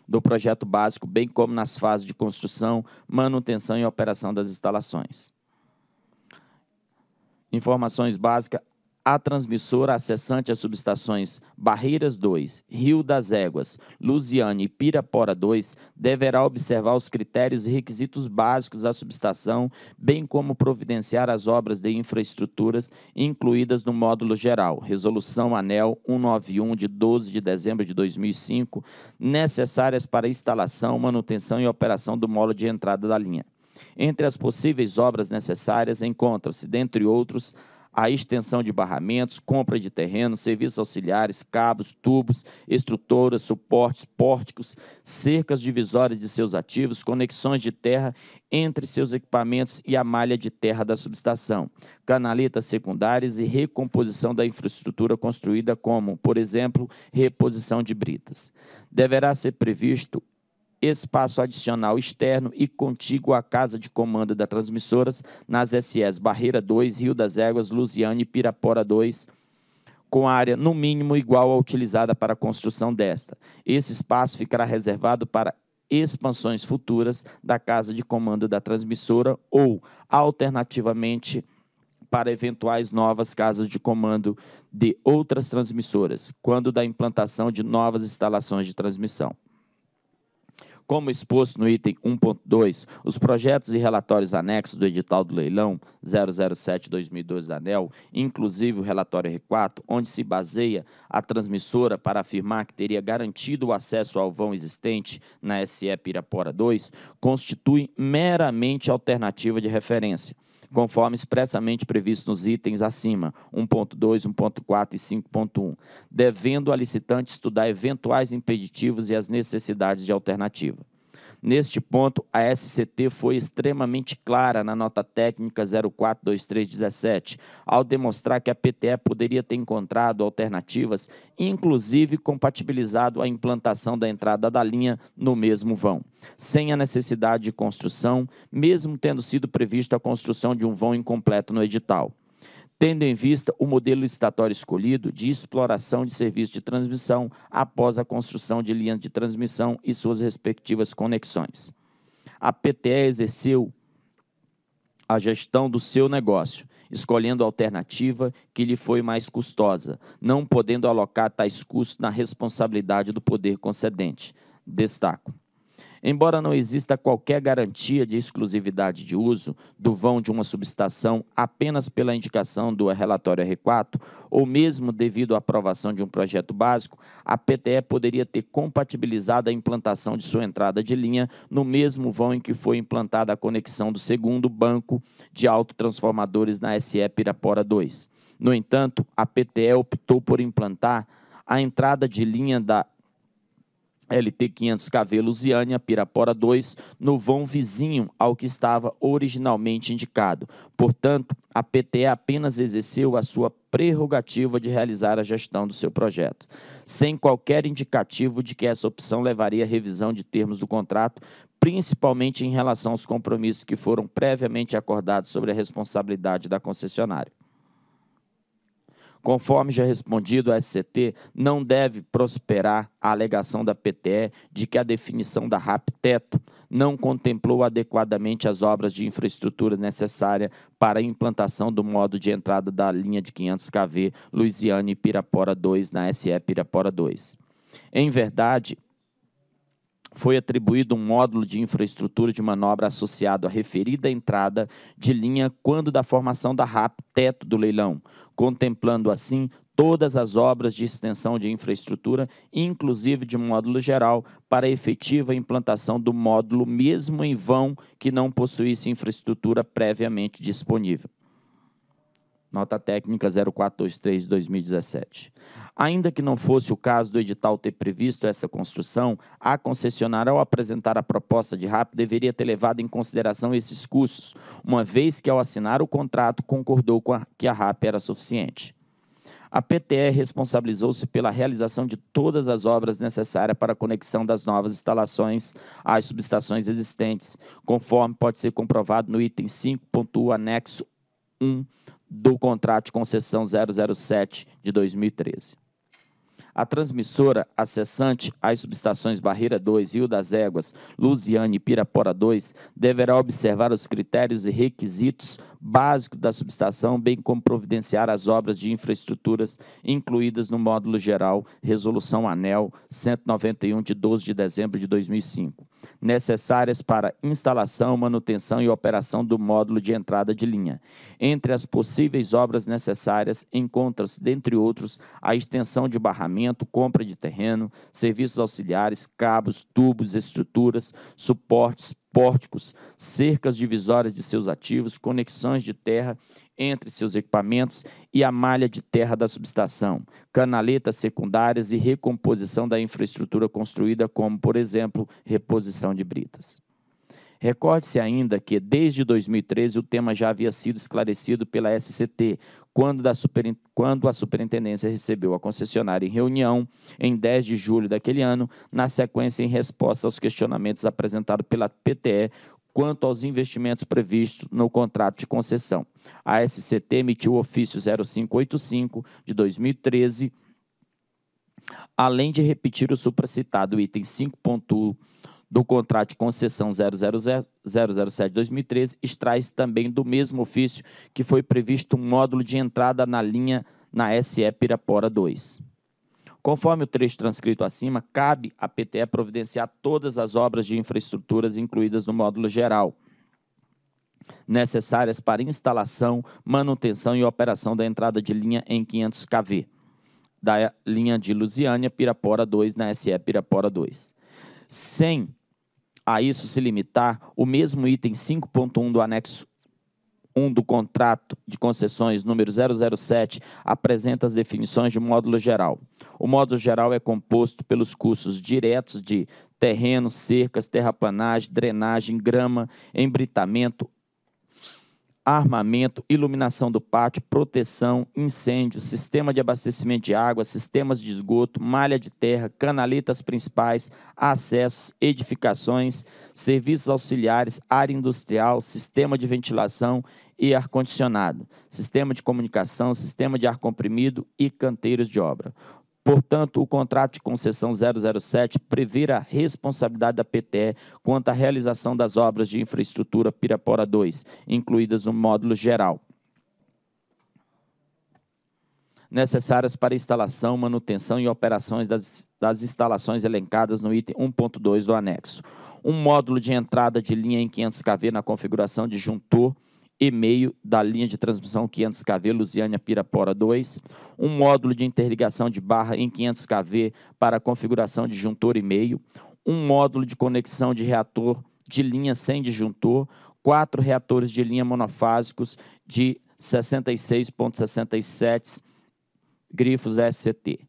do projeto básico, bem como nas fases de construção, manutenção e operação das instalações. Informações básicas a transmissora acessante às subestações Barreiras 2, Rio das Éguas, Lusiane e Pirapora 2 deverá observar os critérios e requisitos básicos da subestação, bem como providenciar as obras de infraestruturas incluídas no módulo geral, Resolução ANEL 191 de 12 de dezembro de 2005, necessárias para instalação, manutenção e operação do módulo de entrada da linha. Entre as possíveis obras necessárias encontram-se, dentre outros, a extensão de barramentos, compra de terreno, serviços auxiliares, cabos, tubos, estruturas, suportes, pórticos, cercas divisórias de seus ativos, conexões de terra entre seus equipamentos e a malha de terra da subestação, canaletas secundárias e recomposição da infraestrutura construída, como, por exemplo, reposição de britas. Deverá ser previsto espaço adicional externo e contíguo à Casa de Comando das Transmissoras nas SEs Barreira 2, Rio das Éguas, Lusiane e Pirapora 2, com área no mínimo igual à utilizada para a construção desta. Esse espaço ficará reservado para expansões futuras da Casa de Comando da Transmissora ou, alternativamente, para eventuais novas casas de comando de outras transmissoras, quando da implantação de novas instalações de transmissão. Como exposto no item 1.2, os projetos e relatórios anexos do edital do leilão 007-2012 da ANEL, inclusive o relatório R4, onde se baseia a transmissora para afirmar que teria garantido o acesso ao vão existente na SE Pirapora 2, constituem meramente alternativa de referência conforme expressamente previsto nos itens acima, 1.2, 1.4 e 5.1, devendo a licitante estudar eventuais impeditivos e as necessidades de alternativa. Neste ponto, a SCT foi extremamente clara na nota técnica 042317, ao demonstrar que a PTE poderia ter encontrado alternativas, inclusive compatibilizado a implantação da entrada da linha no mesmo vão, sem a necessidade de construção, mesmo tendo sido prevista a construção de um vão incompleto no edital tendo em vista o modelo estatório escolhido de exploração de serviços de transmissão após a construção de linhas de transmissão e suas respectivas conexões. A PTE exerceu a gestão do seu negócio, escolhendo a alternativa que lhe foi mais custosa, não podendo alocar tais custos na responsabilidade do poder concedente. Destaco. Embora não exista qualquer garantia de exclusividade de uso do vão de uma subestação apenas pela indicação do relatório R4, ou mesmo devido à aprovação de um projeto básico, a PTE poderia ter compatibilizado a implantação de sua entrada de linha no mesmo vão em que foi implantada a conexão do segundo banco de autotransformadores na SE Pirapora 2. No entanto, a PTE optou por implantar a entrada de linha da LT 500KV Lusiânia, Pirapora 2, no vão vizinho ao que estava originalmente indicado. Portanto, a PTE apenas exerceu a sua prerrogativa de realizar a gestão do seu projeto, sem qualquer indicativo de que essa opção levaria à revisão de termos do contrato, principalmente em relação aos compromissos que foram previamente acordados sobre a responsabilidade da concessionária. Conforme já respondido a SCT, não deve prosperar a alegação da PTE de que a definição da RAP Teto não contemplou adequadamente as obras de infraestrutura necessárias para a implantação do modo de entrada da linha de 500 kV Luisiana e Pirapora 2 na SE Pirapora 2. Em verdade, foi atribuído um módulo de infraestrutura de manobra associado à referida entrada de linha quando da formação da RAP teto do leilão, contemplando assim todas as obras de extensão de infraestrutura, inclusive de módulo geral, para a efetiva implantação do módulo, mesmo em vão que não possuísse infraestrutura previamente disponível nota técnica 0423 2017. Ainda que não fosse o caso do edital ter previsto essa construção, a concessionária, ao apresentar a proposta de RAP, deveria ter levado em consideração esses custos, uma vez que, ao assinar o contrato, concordou com a, que a RAP era suficiente. A PTE responsabilizou-se pela realização de todas as obras necessárias para a conexão das novas instalações às subestações existentes, conforme pode ser comprovado no item 5.1, anexo 1 do contrato de concessão 007 de 2013. A transmissora acessante às subestações Barreira 2, Rio das Éguas, Lusiane e Pirapora 2 deverá observar os critérios e requisitos básicos da subestação, bem como providenciar as obras de infraestruturas incluídas no módulo geral Resolução ANEL 191 de 12 de dezembro de 2005 necessárias para instalação, manutenção e operação do módulo de entrada de linha. Entre as possíveis obras necessárias encontram-se, dentre outros, a extensão de barramento, compra de terreno, serviços auxiliares, cabos, tubos, estruturas, suportes, pórticos, cercas divisórias de seus ativos, conexões de terra entre seus equipamentos e a malha de terra da subestação, canaletas secundárias e recomposição da infraestrutura construída, como, por exemplo, reposição de britas. Recorde-se ainda que, desde 2013, o tema já havia sido esclarecido pela SCT, quando, super, quando, a superintendência recebeu a concessionária em reunião, em 10 de julho daquele ano, na sequência em resposta aos questionamentos apresentados pela PTE quanto aos investimentos previstos no contrato de concessão. A SCT emitiu o ofício 0585 de 2013, além de repetir o supracitado item 5.1 do contrato de concessão 007-2013, extrai também do mesmo ofício que foi previsto um módulo de entrada na linha na SE Pirapora 2. Conforme o trecho transcrito acima, cabe à PTE providenciar todas as obras de infraestruturas incluídas no módulo geral, necessárias para instalação, manutenção e operação da entrada de linha em 500 kV, da linha de Lusiânia, Pirapora 2, na SE Pirapora 2. Sem a isso se limitar, o mesmo item 5.1 do anexo 1 do contrato de concessões número 007 apresenta as definições de módulo geral. O módulo geral é composto pelos custos diretos de terreno, cercas, terraplanagem, drenagem, grama, embritamento, armamento, iluminação do pátio, proteção, incêndio, sistema de abastecimento de água, sistemas de esgoto, malha de terra, canaletas principais, acessos, edificações, serviços auxiliares, área industrial, sistema de ventilação e ar-condicionado, sistema de comunicação, sistema de ar comprimido e canteiros de obra. Portanto, o contrato de concessão 007 prevê a responsabilidade da PTE quanto à realização das obras de infraestrutura Pirapora 2, incluídas no módulo geral necessárias para instalação, manutenção e operações das, das instalações elencadas no item 1.2 do anexo. Um módulo de entrada de linha em 500 kV na configuração de juntor e meio da linha de transmissão 500 kV Lusiânia Pirapora 2, um módulo de interligação de barra em 500 kV para configuração de juntor e meio, um módulo de conexão de reator de linha sem disjuntor, quatro reatores de linha monofásicos de 66.67 grifos SCT.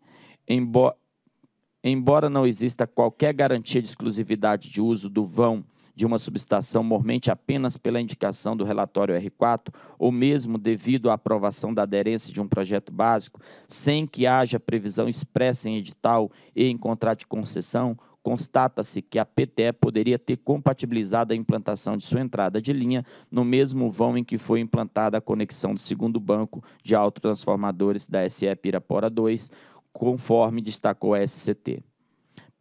embora não exista qualquer garantia de exclusividade de uso do vão de uma subestação mormente apenas pela indicação do relatório R4 ou mesmo devido à aprovação da aderência de um projeto básico, sem que haja previsão expressa em edital e em contrato de concessão, constata-se que a PTE poderia ter compatibilizado a implantação de sua entrada de linha no mesmo vão em que foi implantada a conexão do segundo banco de autotransformadores da SE Pirapora 2, conforme destacou a SCT.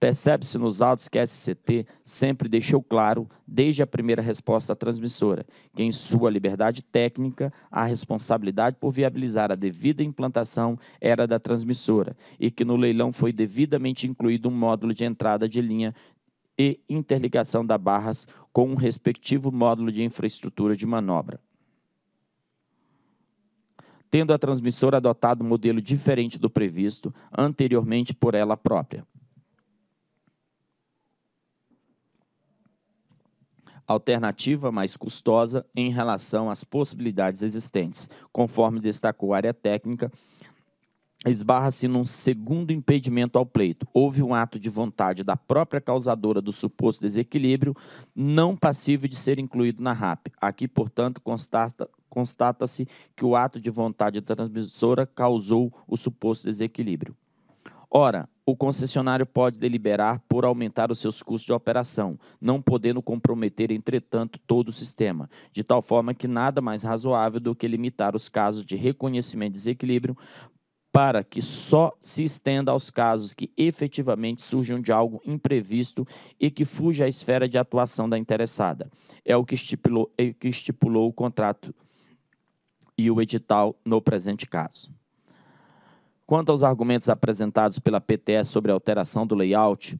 Percebe-se nos autos que a SCT sempre deixou claro, desde a primeira resposta à transmissora, que em sua liberdade técnica, a responsabilidade por viabilizar a devida implantação era da transmissora e que no leilão foi devidamente incluído um módulo de entrada de linha e interligação da barras com o um respectivo módulo de infraestrutura de manobra tendo a transmissora adotado um modelo diferente do previsto anteriormente por ela própria. alternativa mais custosa em relação às possibilidades existentes. Conforme destacou a área técnica, esbarra-se num segundo impedimento ao pleito. Houve um ato de vontade da própria causadora do suposto desequilíbrio, não passível de ser incluído na RAP. Aqui, portanto, constata constata-se que o ato de vontade da transmissora causou o suposto desequilíbrio. Ora, o concessionário pode deliberar por aumentar os seus custos de operação, não podendo comprometer, entretanto, todo o sistema, de tal forma que nada mais razoável do que limitar os casos de reconhecimento de desequilíbrio para que só se estenda aos casos que efetivamente surjam de algo imprevisto e que fuja à esfera de atuação da interessada. É o que estipulou, é o, que estipulou o contrato e o edital no presente caso. Quanto aos argumentos apresentados pela PTE sobre a alteração do layout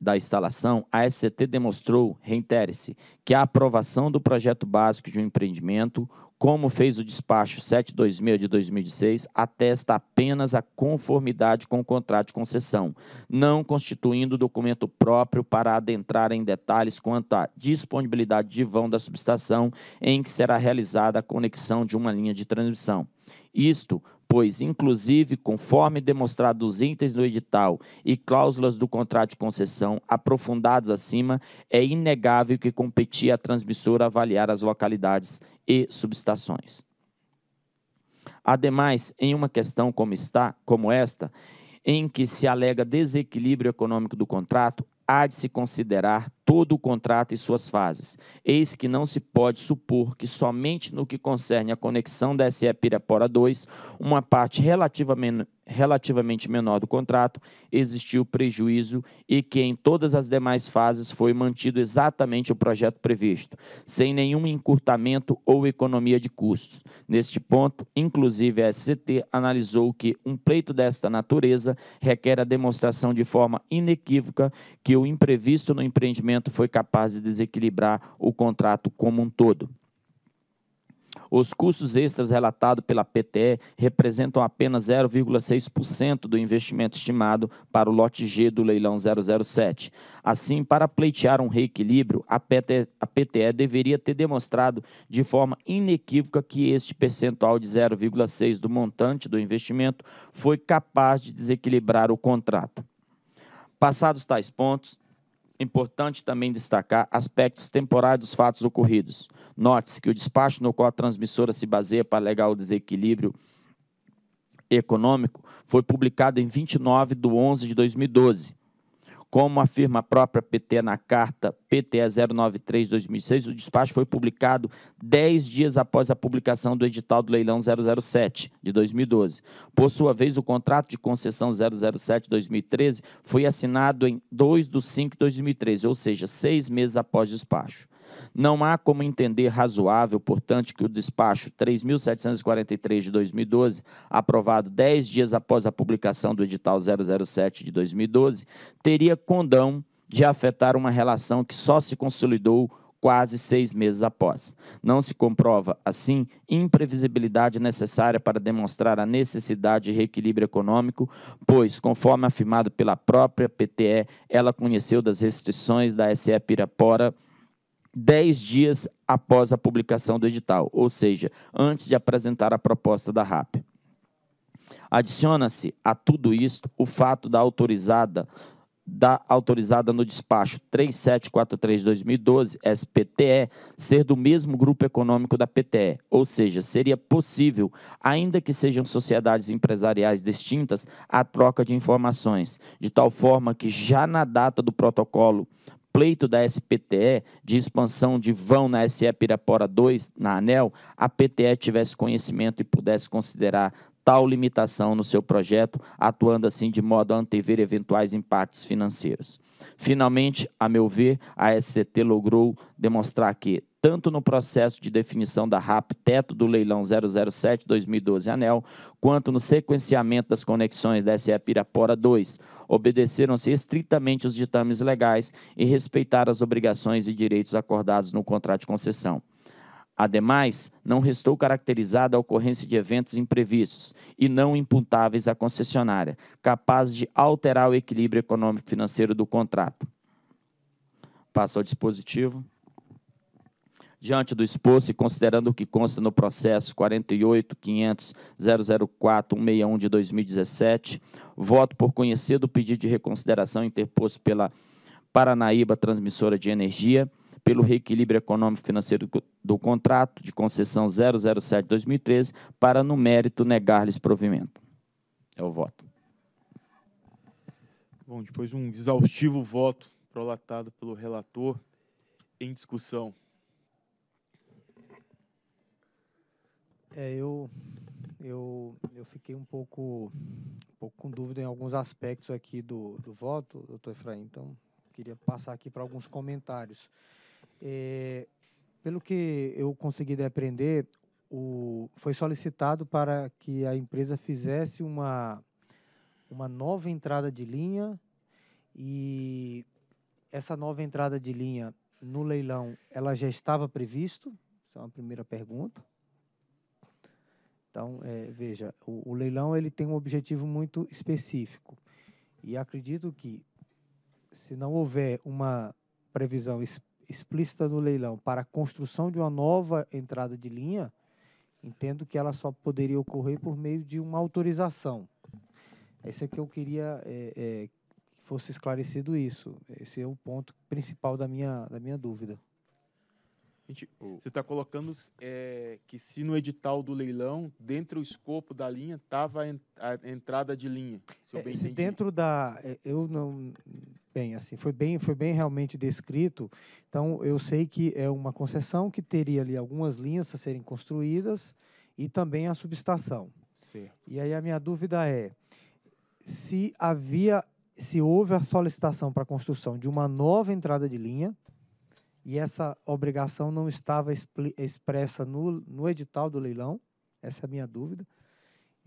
da instalação, a SCT demonstrou, reitere-se, que a aprovação do projeto básico de um empreendimento, como fez o despacho 726 de 2006, atesta apenas a conformidade com o contrato de concessão, não constituindo documento próprio para adentrar em detalhes quanto à disponibilidade de vão da subestação em que será realizada a conexão de uma linha de transmissão. Isto pois, inclusive, conforme demonstrado os itens do edital e cláusulas do contrato de concessão aprofundados acima, é inegável que competia a transmissora avaliar as localidades e subestações. Ademais, em uma questão como está, como esta, em que se alega desequilíbrio econômico do contrato, há de se considerar todo o contrato e suas fases. Eis que não se pode supor que somente no que concerne à conexão da SE Pirapora 2, uma parte relativamente relativamente menor do contrato, existiu prejuízo e que em todas as demais fases foi mantido exatamente o projeto previsto, sem nenhum encurtamento ou economia de custos. Neste ponto, inclusive a SCT analisou que um pleito desta natureza requer a demonstração de forma inequívoca que o imprevisto no empreendimento foi capaz de desequilibrar o contrato como um todo. Os custos extras relatados pela PTE representam apenas 0,6% do investimento estimado para o lote G do leilão 007. Assim, para pleitear um reequilíbrio, a PTE, a PTE deveria ter demonstrado de forma inequívoca que este percentual de 0,6% do montante do investimento foi capaz de desequilibrar o contrato. Passados tais pontos, importante também destacar aspectos temporais dos fatos ocorridos. Note-se que o despacho no qual a transmissora se baseia para alegar o desequilíbrio econômico foi publicado em 29 de 11 de 2012 como afirma a própria PT na carta PTE é 093-2006, o despacho foi publicado 10 dias após a publicação do edital do leilão 007 de 2012. Por sua vez, o contrato de concessão 007-2013 foi assinado em 2 de 5 de 2013, ou seja, seis meses após o despacho. Não há como entender razoável, portanto, que o despacho 3.743 de 2012, aprovado 10 dias após a publicação do edital 007 de 2012, teria condão de afetar uma relação que só se consolidou quase seis meses após. Não se comprova, assim, imprevisibilidade necessária para demonstrar a necessidade de reequilíbrio econômico, pois, conforme afirmado pela própria PTE, ela conheceu das restrições da SE Pirapora 10 dias após a publicação do edital, ou seja, antes de apresentar a proposta da RAP. Adiciona-se a tudo isto o fato da autorizada da autorizada no despacho 3743/2012 SPTE ser do mesmo grupo econômico da PTE, ou seja, seria possível, ainda que sejam sociedades empresariais distintas, a troca de informações, de tal forma que já na data do protocolo pleito da SPTE de expansão de vão na SE Pirapora 2, na ANEL, a PTE tivesse conhecimento e pudesse considerar tal limitação no seu projeto, atuando assim de modo a antever eventuais impactos financeiros. Finalmente, a meu ver, a SCT logrou demonstrar que, tanto no processo de definição da RAP teto do leilão 007-2012 ANEL, quanto no sequenciamento das conexões da SE Pirapora 2, obedeceram-se estritamente os ditames legais e respeitaram as obrigações e direitos acordados no contrato de concessão. Ademais, não restou caracterizada a ocorrência de eventos imprevistos e não imputáveis à concessionária, capazes de alterar o equilíbrio econômico-financeiro do contrato. Passa ao dispositivo. Diante do exposto e considerando o que consta no processo 48.500.004.161 de 2017, voto por conhecer do pedido de reconsideração interposto pela Paranaíba Transmissora de Energia, pelo reequilíbrio econômico financeiro do contrato de concessão 007-2013, para, no mérito, negar-lhes provimento. É o voto. Bom, depois um exaustivo voto prolatado pelo relator em discussão. É, eu, eu, eu fiquei um pouco, um pouco com dúvida em alguns aspectos aqui do, do voto, doutor Efraim, então queria passar aqui para alguns comentários. É, pelo que eu consegui depreender, o, foi solicitado para que a empresa fizesse uma, uma nova entrada de linha e essa nova entrada de linha no leilão, ela já estava previsto? Essa é uma primeira pergunta. Então, é, veja, o, o, leilão ele tem um objetivo muito específico. E acredito que, se não houver uma previsão es, explícita no leilão para a construção de uma nova entrada de linha, entendo que ela só poderia ocorrer por meio de uma autorização. Esse é que eu queria é, é, que fosse esclarecido isso. Esse é o ponto principal da minha, da minha dúvida. Gente, oh. Você está colocando é, que se no edital do leilão, dentro do escopo da linha, estava a entrada de linha. Se, é, se dentro da. É, eu não. Bem, assim, foi bem, foi bem realmente descrito. Então, eu sei que é uma concessão que teria ali algumas linhas a serem construídas e também a subestação. Certo. E aí a minha dúvida é se havia, se houve a solicitação para a construção de uma nova entrada de linha e essa obrigação não estava expressa no, no edital do leilão, essa é a minha dúvida,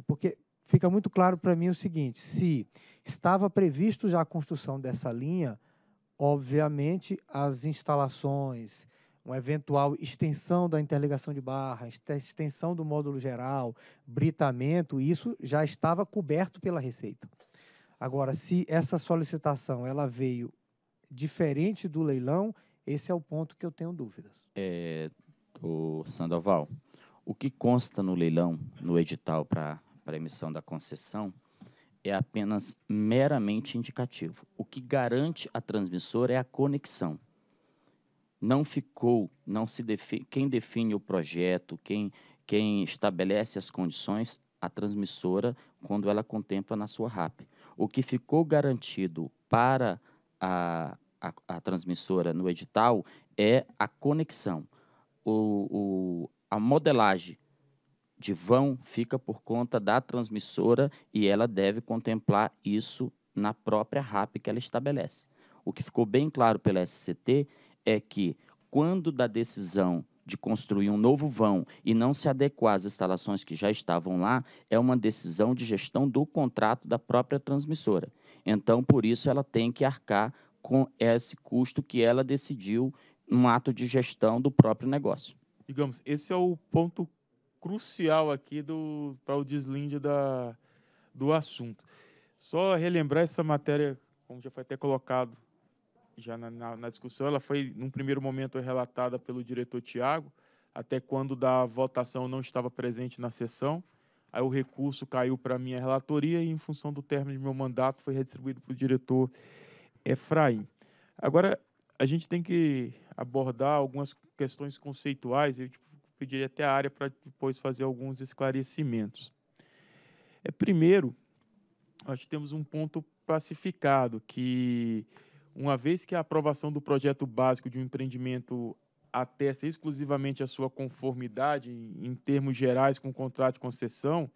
porque fica muito claro para mim o seguinte: se estava previsto já a construção dessa linha, obviamente as instalações, uma eventual extensão da interligação de barra, extensão do módulo geral, britamento, isso já estava coberto pela Receita. Agora, se essa solicitação ela veio diferente do leilão, esse é o ponto que eu tenho dúvidas. É, o Sandoval, o que consta no leilão, no edital para emissão da concessão, é apenas meramente indicativo. O que garante a transmissora é a conexão. Não ficou, não se define, quem define o projeto, quem, quem estabelece as condições, a transmissora, quando ela contempla na sua RAP. O que ficou garantido para a, a, a transmissora no edital é a conexão. O, o, a modelagem de vão fica por conta da transmissora e ela deve contemplar isso na própria RAP que ela estabelece. O que ficou bem claro pela SCT é que, quando da decisão de construir um novo vão e não se adequar às instalações que já estavam lá, é uma decisão de gestão do contrato da própria transmissora. Então, por isso, ela tem que arcar com esse custo que ela decidiu num ato de gestão do próprio negócio. Digamos, esse é o ponto crucial aqui do para o deslinde da, do assunto. Só relembrar essa matéria, como já foi até colocado já na, na, na discussão, ela foi, num primeiro momento, relatada pelo diretor Tiago, até quando da votação não estava presente na sessão. Aí o recurso caiu para a minha relatoria e, em função do término de meu mandato, foi redistribuído para o diretor Efraim. Agora, a gente tem que abordar algumas questões conceituais, eu tipo, pediria até a área para depois fazer alguns esclarecimentos. É, primeiro, nós temos um ponto pacificado, que uma vez que a aprovação do projeto básico de um empreendimento atesta exclusivamente a sua conformidade em termos gerais com o contrato de concessão,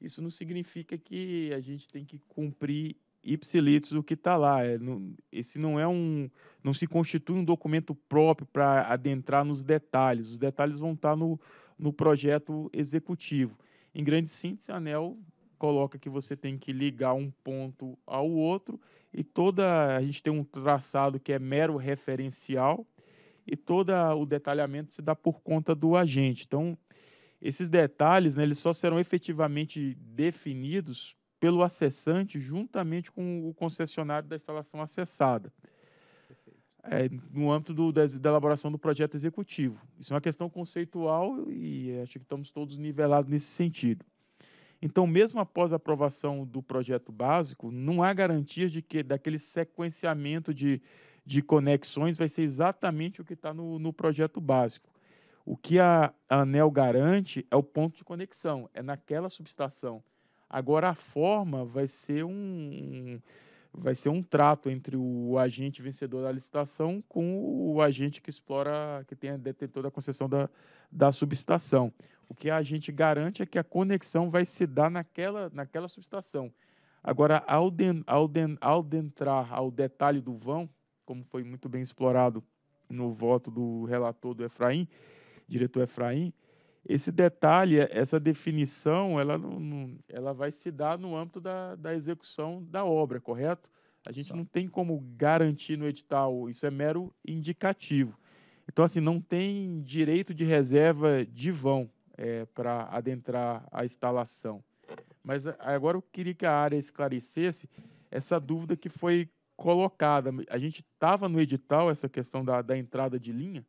isso não significa que a gente tem que cumprir ipsilitos o que está lá. É, não, esse não é um. não se constitui um documento próprio para adentrar nos detalhes. Os detalhes vão estar tá no, no projeto executivo. Em grande síntese, a ANEL coloca que você tem que ligar um ponto ao outro e toda. A gente tem um traçado que é mero referencial e todo o detalhamento se dá por conta do agente. Então, esses detalhes né, eles só serão efetivamente definidos pelo acessante juntamente com o concessionário da instalação acessada. É, no âmbito do, da, da, elaboração do projeto executivo. Isso é uma questão conceitual e acho que estamos todos nivelados nesse sentido. Então, mesmo após a aprovação do projeto básico, não há garantias de que daquele sequenciamento de, de conexões vai ser exatamente o que está no, no projeto básico. O que a, a ANEL garante é o ponto de conexão, é naquela subestação. Agora a forma vai ser um vai ser um trato entre o agente vencedor da licitação com o agente que explora, que tem a detentor da concessão da, da subestação. O que a gente garante é que a conexão vai se dar naquela, naquela subestação. Agora, ao, den, ao, den, ao dentrar ao detalhe do vão, como foi muito bem explorado no voto do relator do Efraim, diretor Efraim, esse detalhe, eh, essa definição, ela, não, não, ela vai se dar no âmbito da, da execução da obra, correto? A gente Só. não tem como garantir no edital, isso é mero indicativo. Então, assim, não tem direito de reserva de vão é, eh, para adentrar a instalação. Mas eh, agora eu queria que a área esclarecesse essa dúvida que foi colocada. A gente estava no edital essa questão da, da entrada de linha?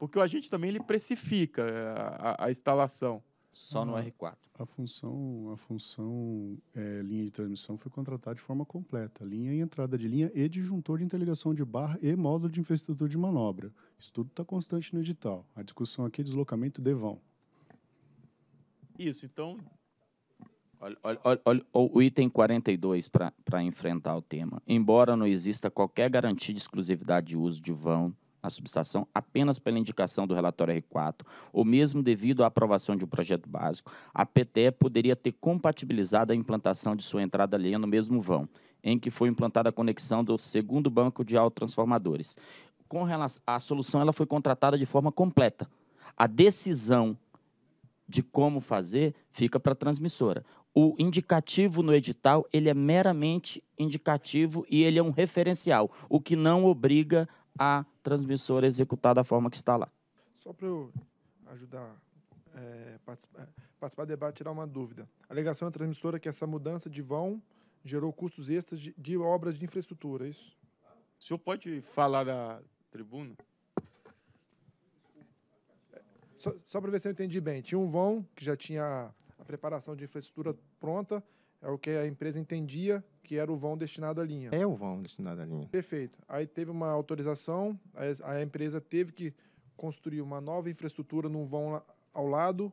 Porque o agente também ele precifica é, a, a, instalação. Só no R4. A função, a função é, linha de transmissão foi contratada de forma completa. Linha e entrada de linha e disjuntor de interligação de barra e módulo de infraestrutura de manobra. Isso tudo está constante no edital. A discussão aqui é deslocamento de vão. Isso, então... Olha, olha, olha o item 42 para enfrentar o tema. Embora não exista qualquer garantia de exclusividade de uso de vão na subestação apenas pela indicação do relatório R4, ou mesmo devido à aprovação de um projeto básico, a PTE poderia ter compatibilizado a implantação de sua entrada alheia no mesmo vão, em que foi implantada a conexão do segundo banco de autotransformadores. Com relação à solução, ela foi contratada de forma completa. A decisão de como fazer fica para a transmissora. O indicativo no edital, ele é meramente indicativo e ele é um referencial, o que não obriga a transmissora executar da forma que está lá. Só para eu ajudar é, participar, é, participar do debate, tirar uma dúvida. A alegação da transmissora é que essa mudança de vão gerou custos extras de, de obras de infraestrutura, é isso? O senhor pode falar da tribuna? Só, só para ver se eu entendi bem. Tinha um vão que já tinha a preparação de infraestrutura pronta, é o que a empresa entendia que era o vão destinado à linha. É o vão destinado à linha. Perfeito. Aí teve uma autorização, a empresa teve que construir uma nova infraestrutura num vão ao lado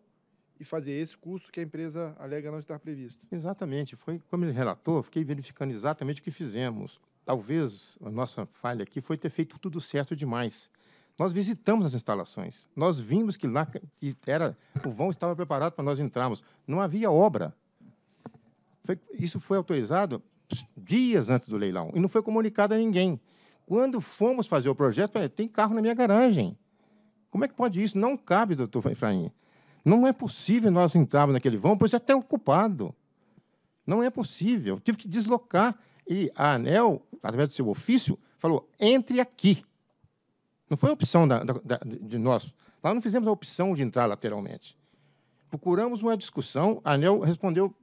e fazer esse custo que a empresa alega não estar previsto. Exatamente. Foi como ele relatou, fiquei verificando exatamente o que fizemos. Talvez a nossa falha aqui foi ter feito tudo certo demais. Nós visitamos as instalações. Nós vimos que lá que era o vão estava preparado para nós entrarmos. Não havia obra. Foi, isso foi autorizado dias antes do leilão e não foi comunicado a ninguém. Quando fomos fazer o projeto, falei, tem carro na minha garagem. Como é que pode isso? Não cabe, doutor Efraim. Não é possível nós entrarmos naquele vão, pois é até ocupado. Não é possível. Eu tive que deslocar. E a ANEL, através do seu ofício, falou: entre aqui. Não foi opção da, da, de nós. Lá não fizemos a opção de entrar lateralmente. Procuramos uma discussão, a ANEL respondeu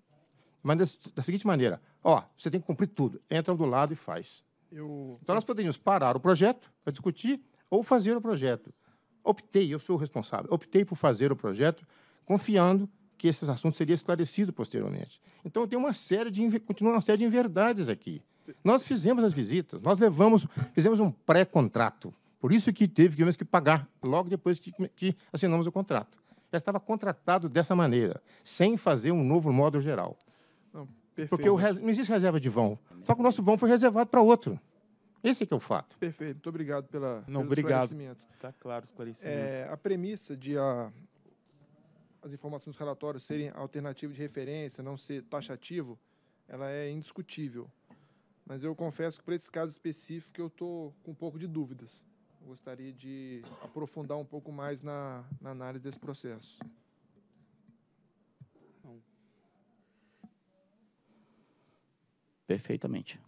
mas da seguinte maneira: Ó, você tem que cumprir tudo. Entram do lado e faz. Eu... Então nós poderíamos parar o projeto para discutir ou fazer o projeto. Optei, eu sou o responsável, optei por fazer o projeto confiando que esses assuntos seriam esclarecidos posteriormente. Então tem uma série de continua uma série de inverdades aqui. Nós fizemos as visitas, nós levamos, fizemos um pré-contrato. Por isso que teve que, que pagar logo depois que, que assinamos o contrato. Já estava contratado dessa maneira, sem fazer um novo modo geral. Perfeito. Porque o res... não existe reserva de vão. Só que o nosso vão foi reservado para outro. Esse é, é o fato. Perfeito. Muito obrigado pela, não, pelo obrigado. esclarecimento. Está claro o esclarecimento. É, a premissa de a, ah, as informações dos relatórios serem alternativa de referência, não ser taxativo, ela é indiscutível. Mas eu confesso que, para esse caso específico, eu estou com um pouco de dúvidas. Eu gostaria de aprofundar um pouco mais na, na análise desse processo. Perfeitamente.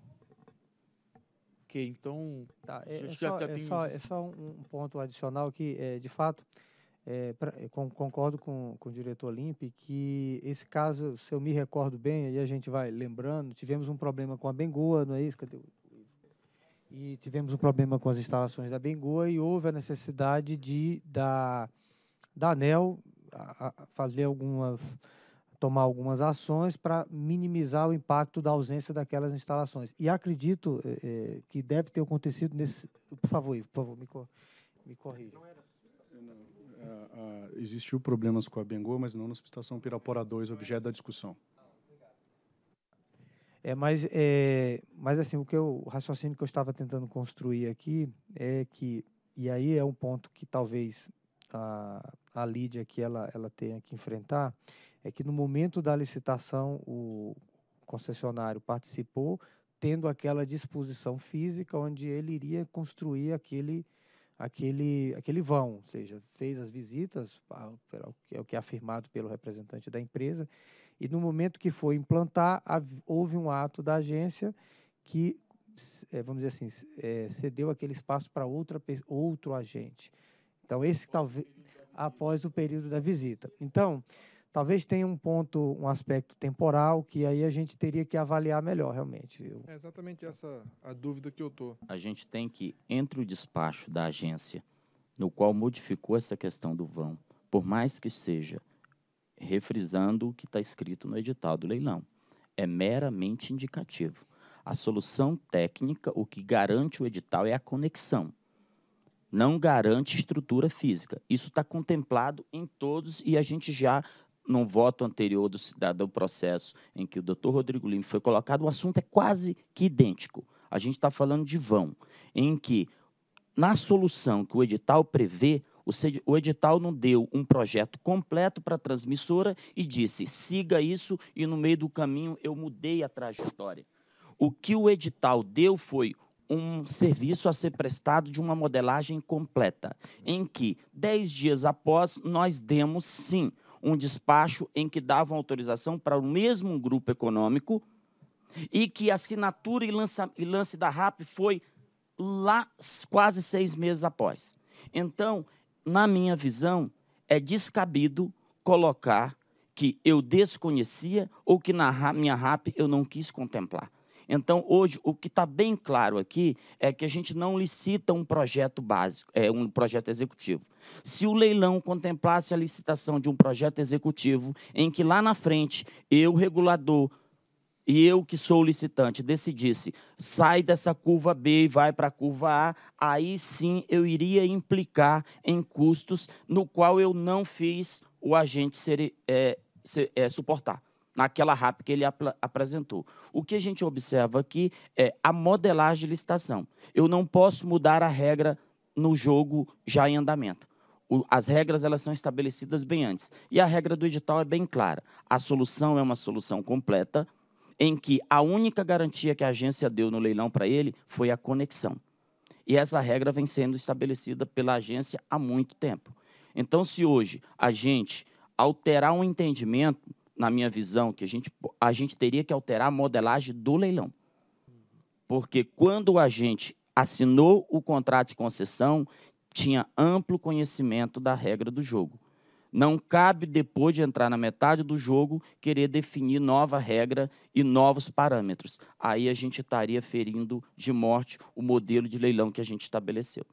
Ok, então. Tá, é, é, só, já tá é, é, só, um... é só um ponto adicional que, é, de fato, é, pra, é, concordo com, com o diretor Limpe que esse caso, se eu me recordo bem, aí a gente vai lembrando, tivemos um problema com a Bengoa, não é isso? Cadê? E tivemos um problema com as instalações da Bengoa e houve a necessidade de da, da ANEL a, a fazer algumas tomar algumas ações para minimizar o impacto da ausência daquelas instalações. E acredito é, que deve ter acontecido nesse. Por favor, por favor, me, cor... me corrija. Não era existiu problemas com a Bengoa, mas não na subestação Pirapora 2, objeto da discussão. É, mas, é, mas assim, o que eu, o raciocínio que eu estava tentando construir aqui é que, e aí é um ponto que talvez a, a Lídia que ela, ela tenha que enfrentar é que no momento da licitação o concessionário participou tendo aquela disposição física onde ele iria construir aquele aquele aquele vão, ou seja, fez as visitas, é o que é afirmado pelo representante da empresa, e no momento que foi implantar houve um ato da agência que é, vamos dizer assim é, cedeu aquele espaço para outra outro agente. Então, esse talvez após o período da visita. Então, talvez tenha um ponto, um aspecto temporal que aí a gente teria que avaliar melhor, realmente. Eu... É exatamente essa a dúvida que eu tô. A gente tem que entre o despacho da agência, no qual modificou essa questão do vão, por mais que seja refrisando o que está escrito no edital do leilão, é meramente indicativo. A solução técnica, o que garante o edital é a conexão não garante estrutura física. Isso está contemplado em todos e a gente já no voto anterior do, do processo em que o doutor Rodrigo Lima foi colocado, o assunto é quase que idêntico. A gente está falando de vão, em que, na solução que o edital prevê, o edital não deu um projeto completo para a transmissora e disse: siga isso, e no meio do caminho eu mudei a trajetória. O que o edital deu foi um serviço a ser prestado de uma modelagem completa, em que, dez dias após, nós demos sim um despacho em que davam autorização para o mesmo grupo econômico e que a assinatura e, lança, e lance da RAP foi lá quase seis meses após. Então, na minha visão, é descabido colocar que eu desconhecia ou que na minha RAP eu não quis contemplar. Então, hoje, o que está bem claro aqui é que a gente não licita um projeto básico, é um projeto executivo. Se o leilão contemplasse a licitação de um projeto executivo, em que lá na frente eu, regulador, e eu que sou licitante decidisse sai dessa curva B e vai para a curva A, aí sim eu iria implicar em custos no qual eu não fiz o agente ser, é, ser é, suportar naquela RAP que ele ap apresentou. O que a gente observa aqui é a modelagem de licitação. Eu não posso mudar a regra no jogo já em andamento. O, as regras elas são estabelecidas bem antes. E a regra do edital é bem clara. A solução é uma solução completa, em que a única garantia que a agência deu no leilão para ele foi a conexão. E essa regra vem sendo estabelecida pela agência há muito tempo. Então, se hoje a gente alterar um entendimento na minha visão, que a gente, a gente teria que alterar a modelagem do leilão. Porque quando a gente assinou o contrato de concessão, tinha amplo conhecimento da regra do jogo. Não cabe, depois de entrar na metade do jogo, querer definir nova regra e novos parâmetros. Aí a gente estaria ferindo de morte o modelo de leilão que a gente estabeleceu.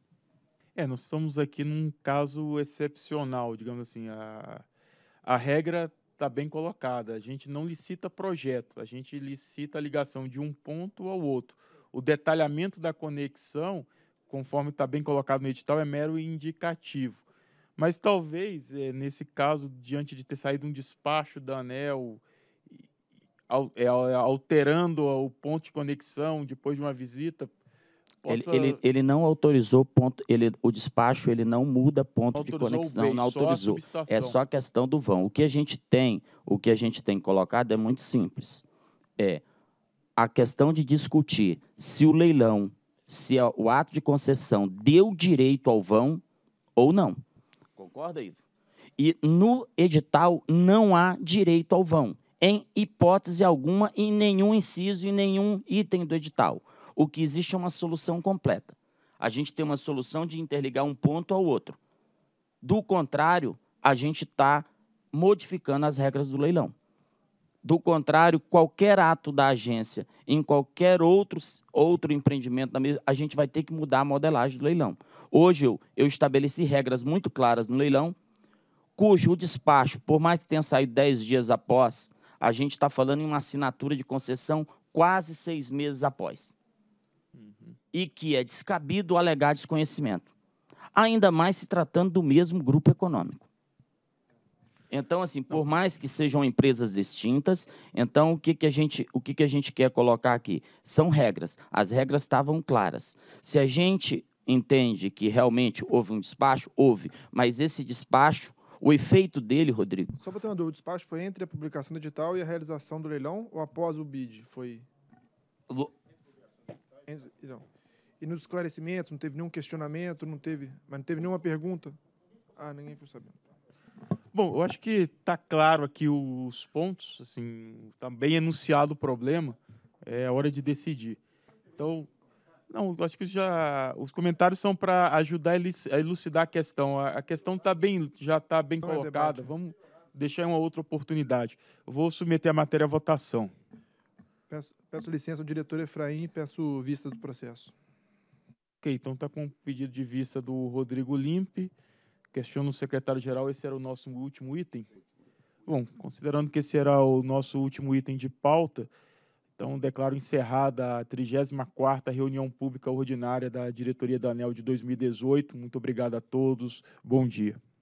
É, nós estamos aqui num caso excepcional, digamos assim. A, a regra está bem colocada. A gente não licita projeto, a gente licita a ligação de um ponto ao outro. O detalhamento da conexão, conforme está bem colocado no edital, é mero indicativo. Mas talvez, eh, nesse caso, diante de ter saído um despacho da ANEL é, é, alterando o ponto de conexão depois de uma visita Possa... Ele, ele, ele, não autorizou ponto, ele, o despacho ele não muda ponto não de conexão, bem, não autorizou. Só é só a questão do vão. O que a gente tem, o que a gente tem colocado é muito simples. É a questão de discutir se o leilão, se o ato de concessão deu direito ao vão ou não. Concorda, Ivo? E no edital não há direito ao vão, em hipótese alguma, em nenhum inciso, em nenhum item do edital. O que existe é uma solução completa. A gente tem uma solução de interligar um ponto ao outro. Do contrário, a gente está modificando as regras do leilão. Do contrário, qualquer ato da agência, em qualquer outro, outro empreendimento, a gente vai ter que mudar a modelagem do leilão. Hoje, eu, eu estabeleci regras muito claras no leilão, cujo despacho, por mais que tenha saído 10 dias após, a gente está falando em uma assinatura de concessão quase seis meses após e que é descabido alegar desconhecimento, ainda mais se tratando do mesmo grupo econômico. Então, assim, por mais que sejam empresas distintas, então o que, que, a, gente, o que, que a gente quer colocar aqui? São regras. As regras estavam claras. Se a gente entende que realmente houve um despacho, houve, mas esse despacho o efeito dele, Rodrigo. Só para ter uma dúvida, o despacho foi entre a publicação do edital e a realização do leilão ou após o BID? Foi. Lo... Entre... Não. E nos esclarecimentos, não teve nenhum questionamento, não teve, mas não teve nenhuma pergunta? Ah, ninguém foi sabendo. Bom, eu acho que está claro aqui os pontos, assim, está bem enunciado o problema, é a hora de decidir. Então, não, eu acho que já os comentários são para ajudar a elucidar a questão. A questão tá bem, já está bem não é colocada. É Vamos deixar uma outra oportunidade. vou submeter a matéria à votação. Peço, peço licença ao diretor Efraim e peço vista do processo. Ok, então está com o pedido de vista do Rodrigo Limpe. Questiona o secretário-geral, esse era o nosso último item. Bom, considerando que esse era o nosso último item de pauta, então declaro encerrada a 34ª reunião pública ordinária da diretoria da ANEL de 2018. Muito obrigado a todos. Bom dia.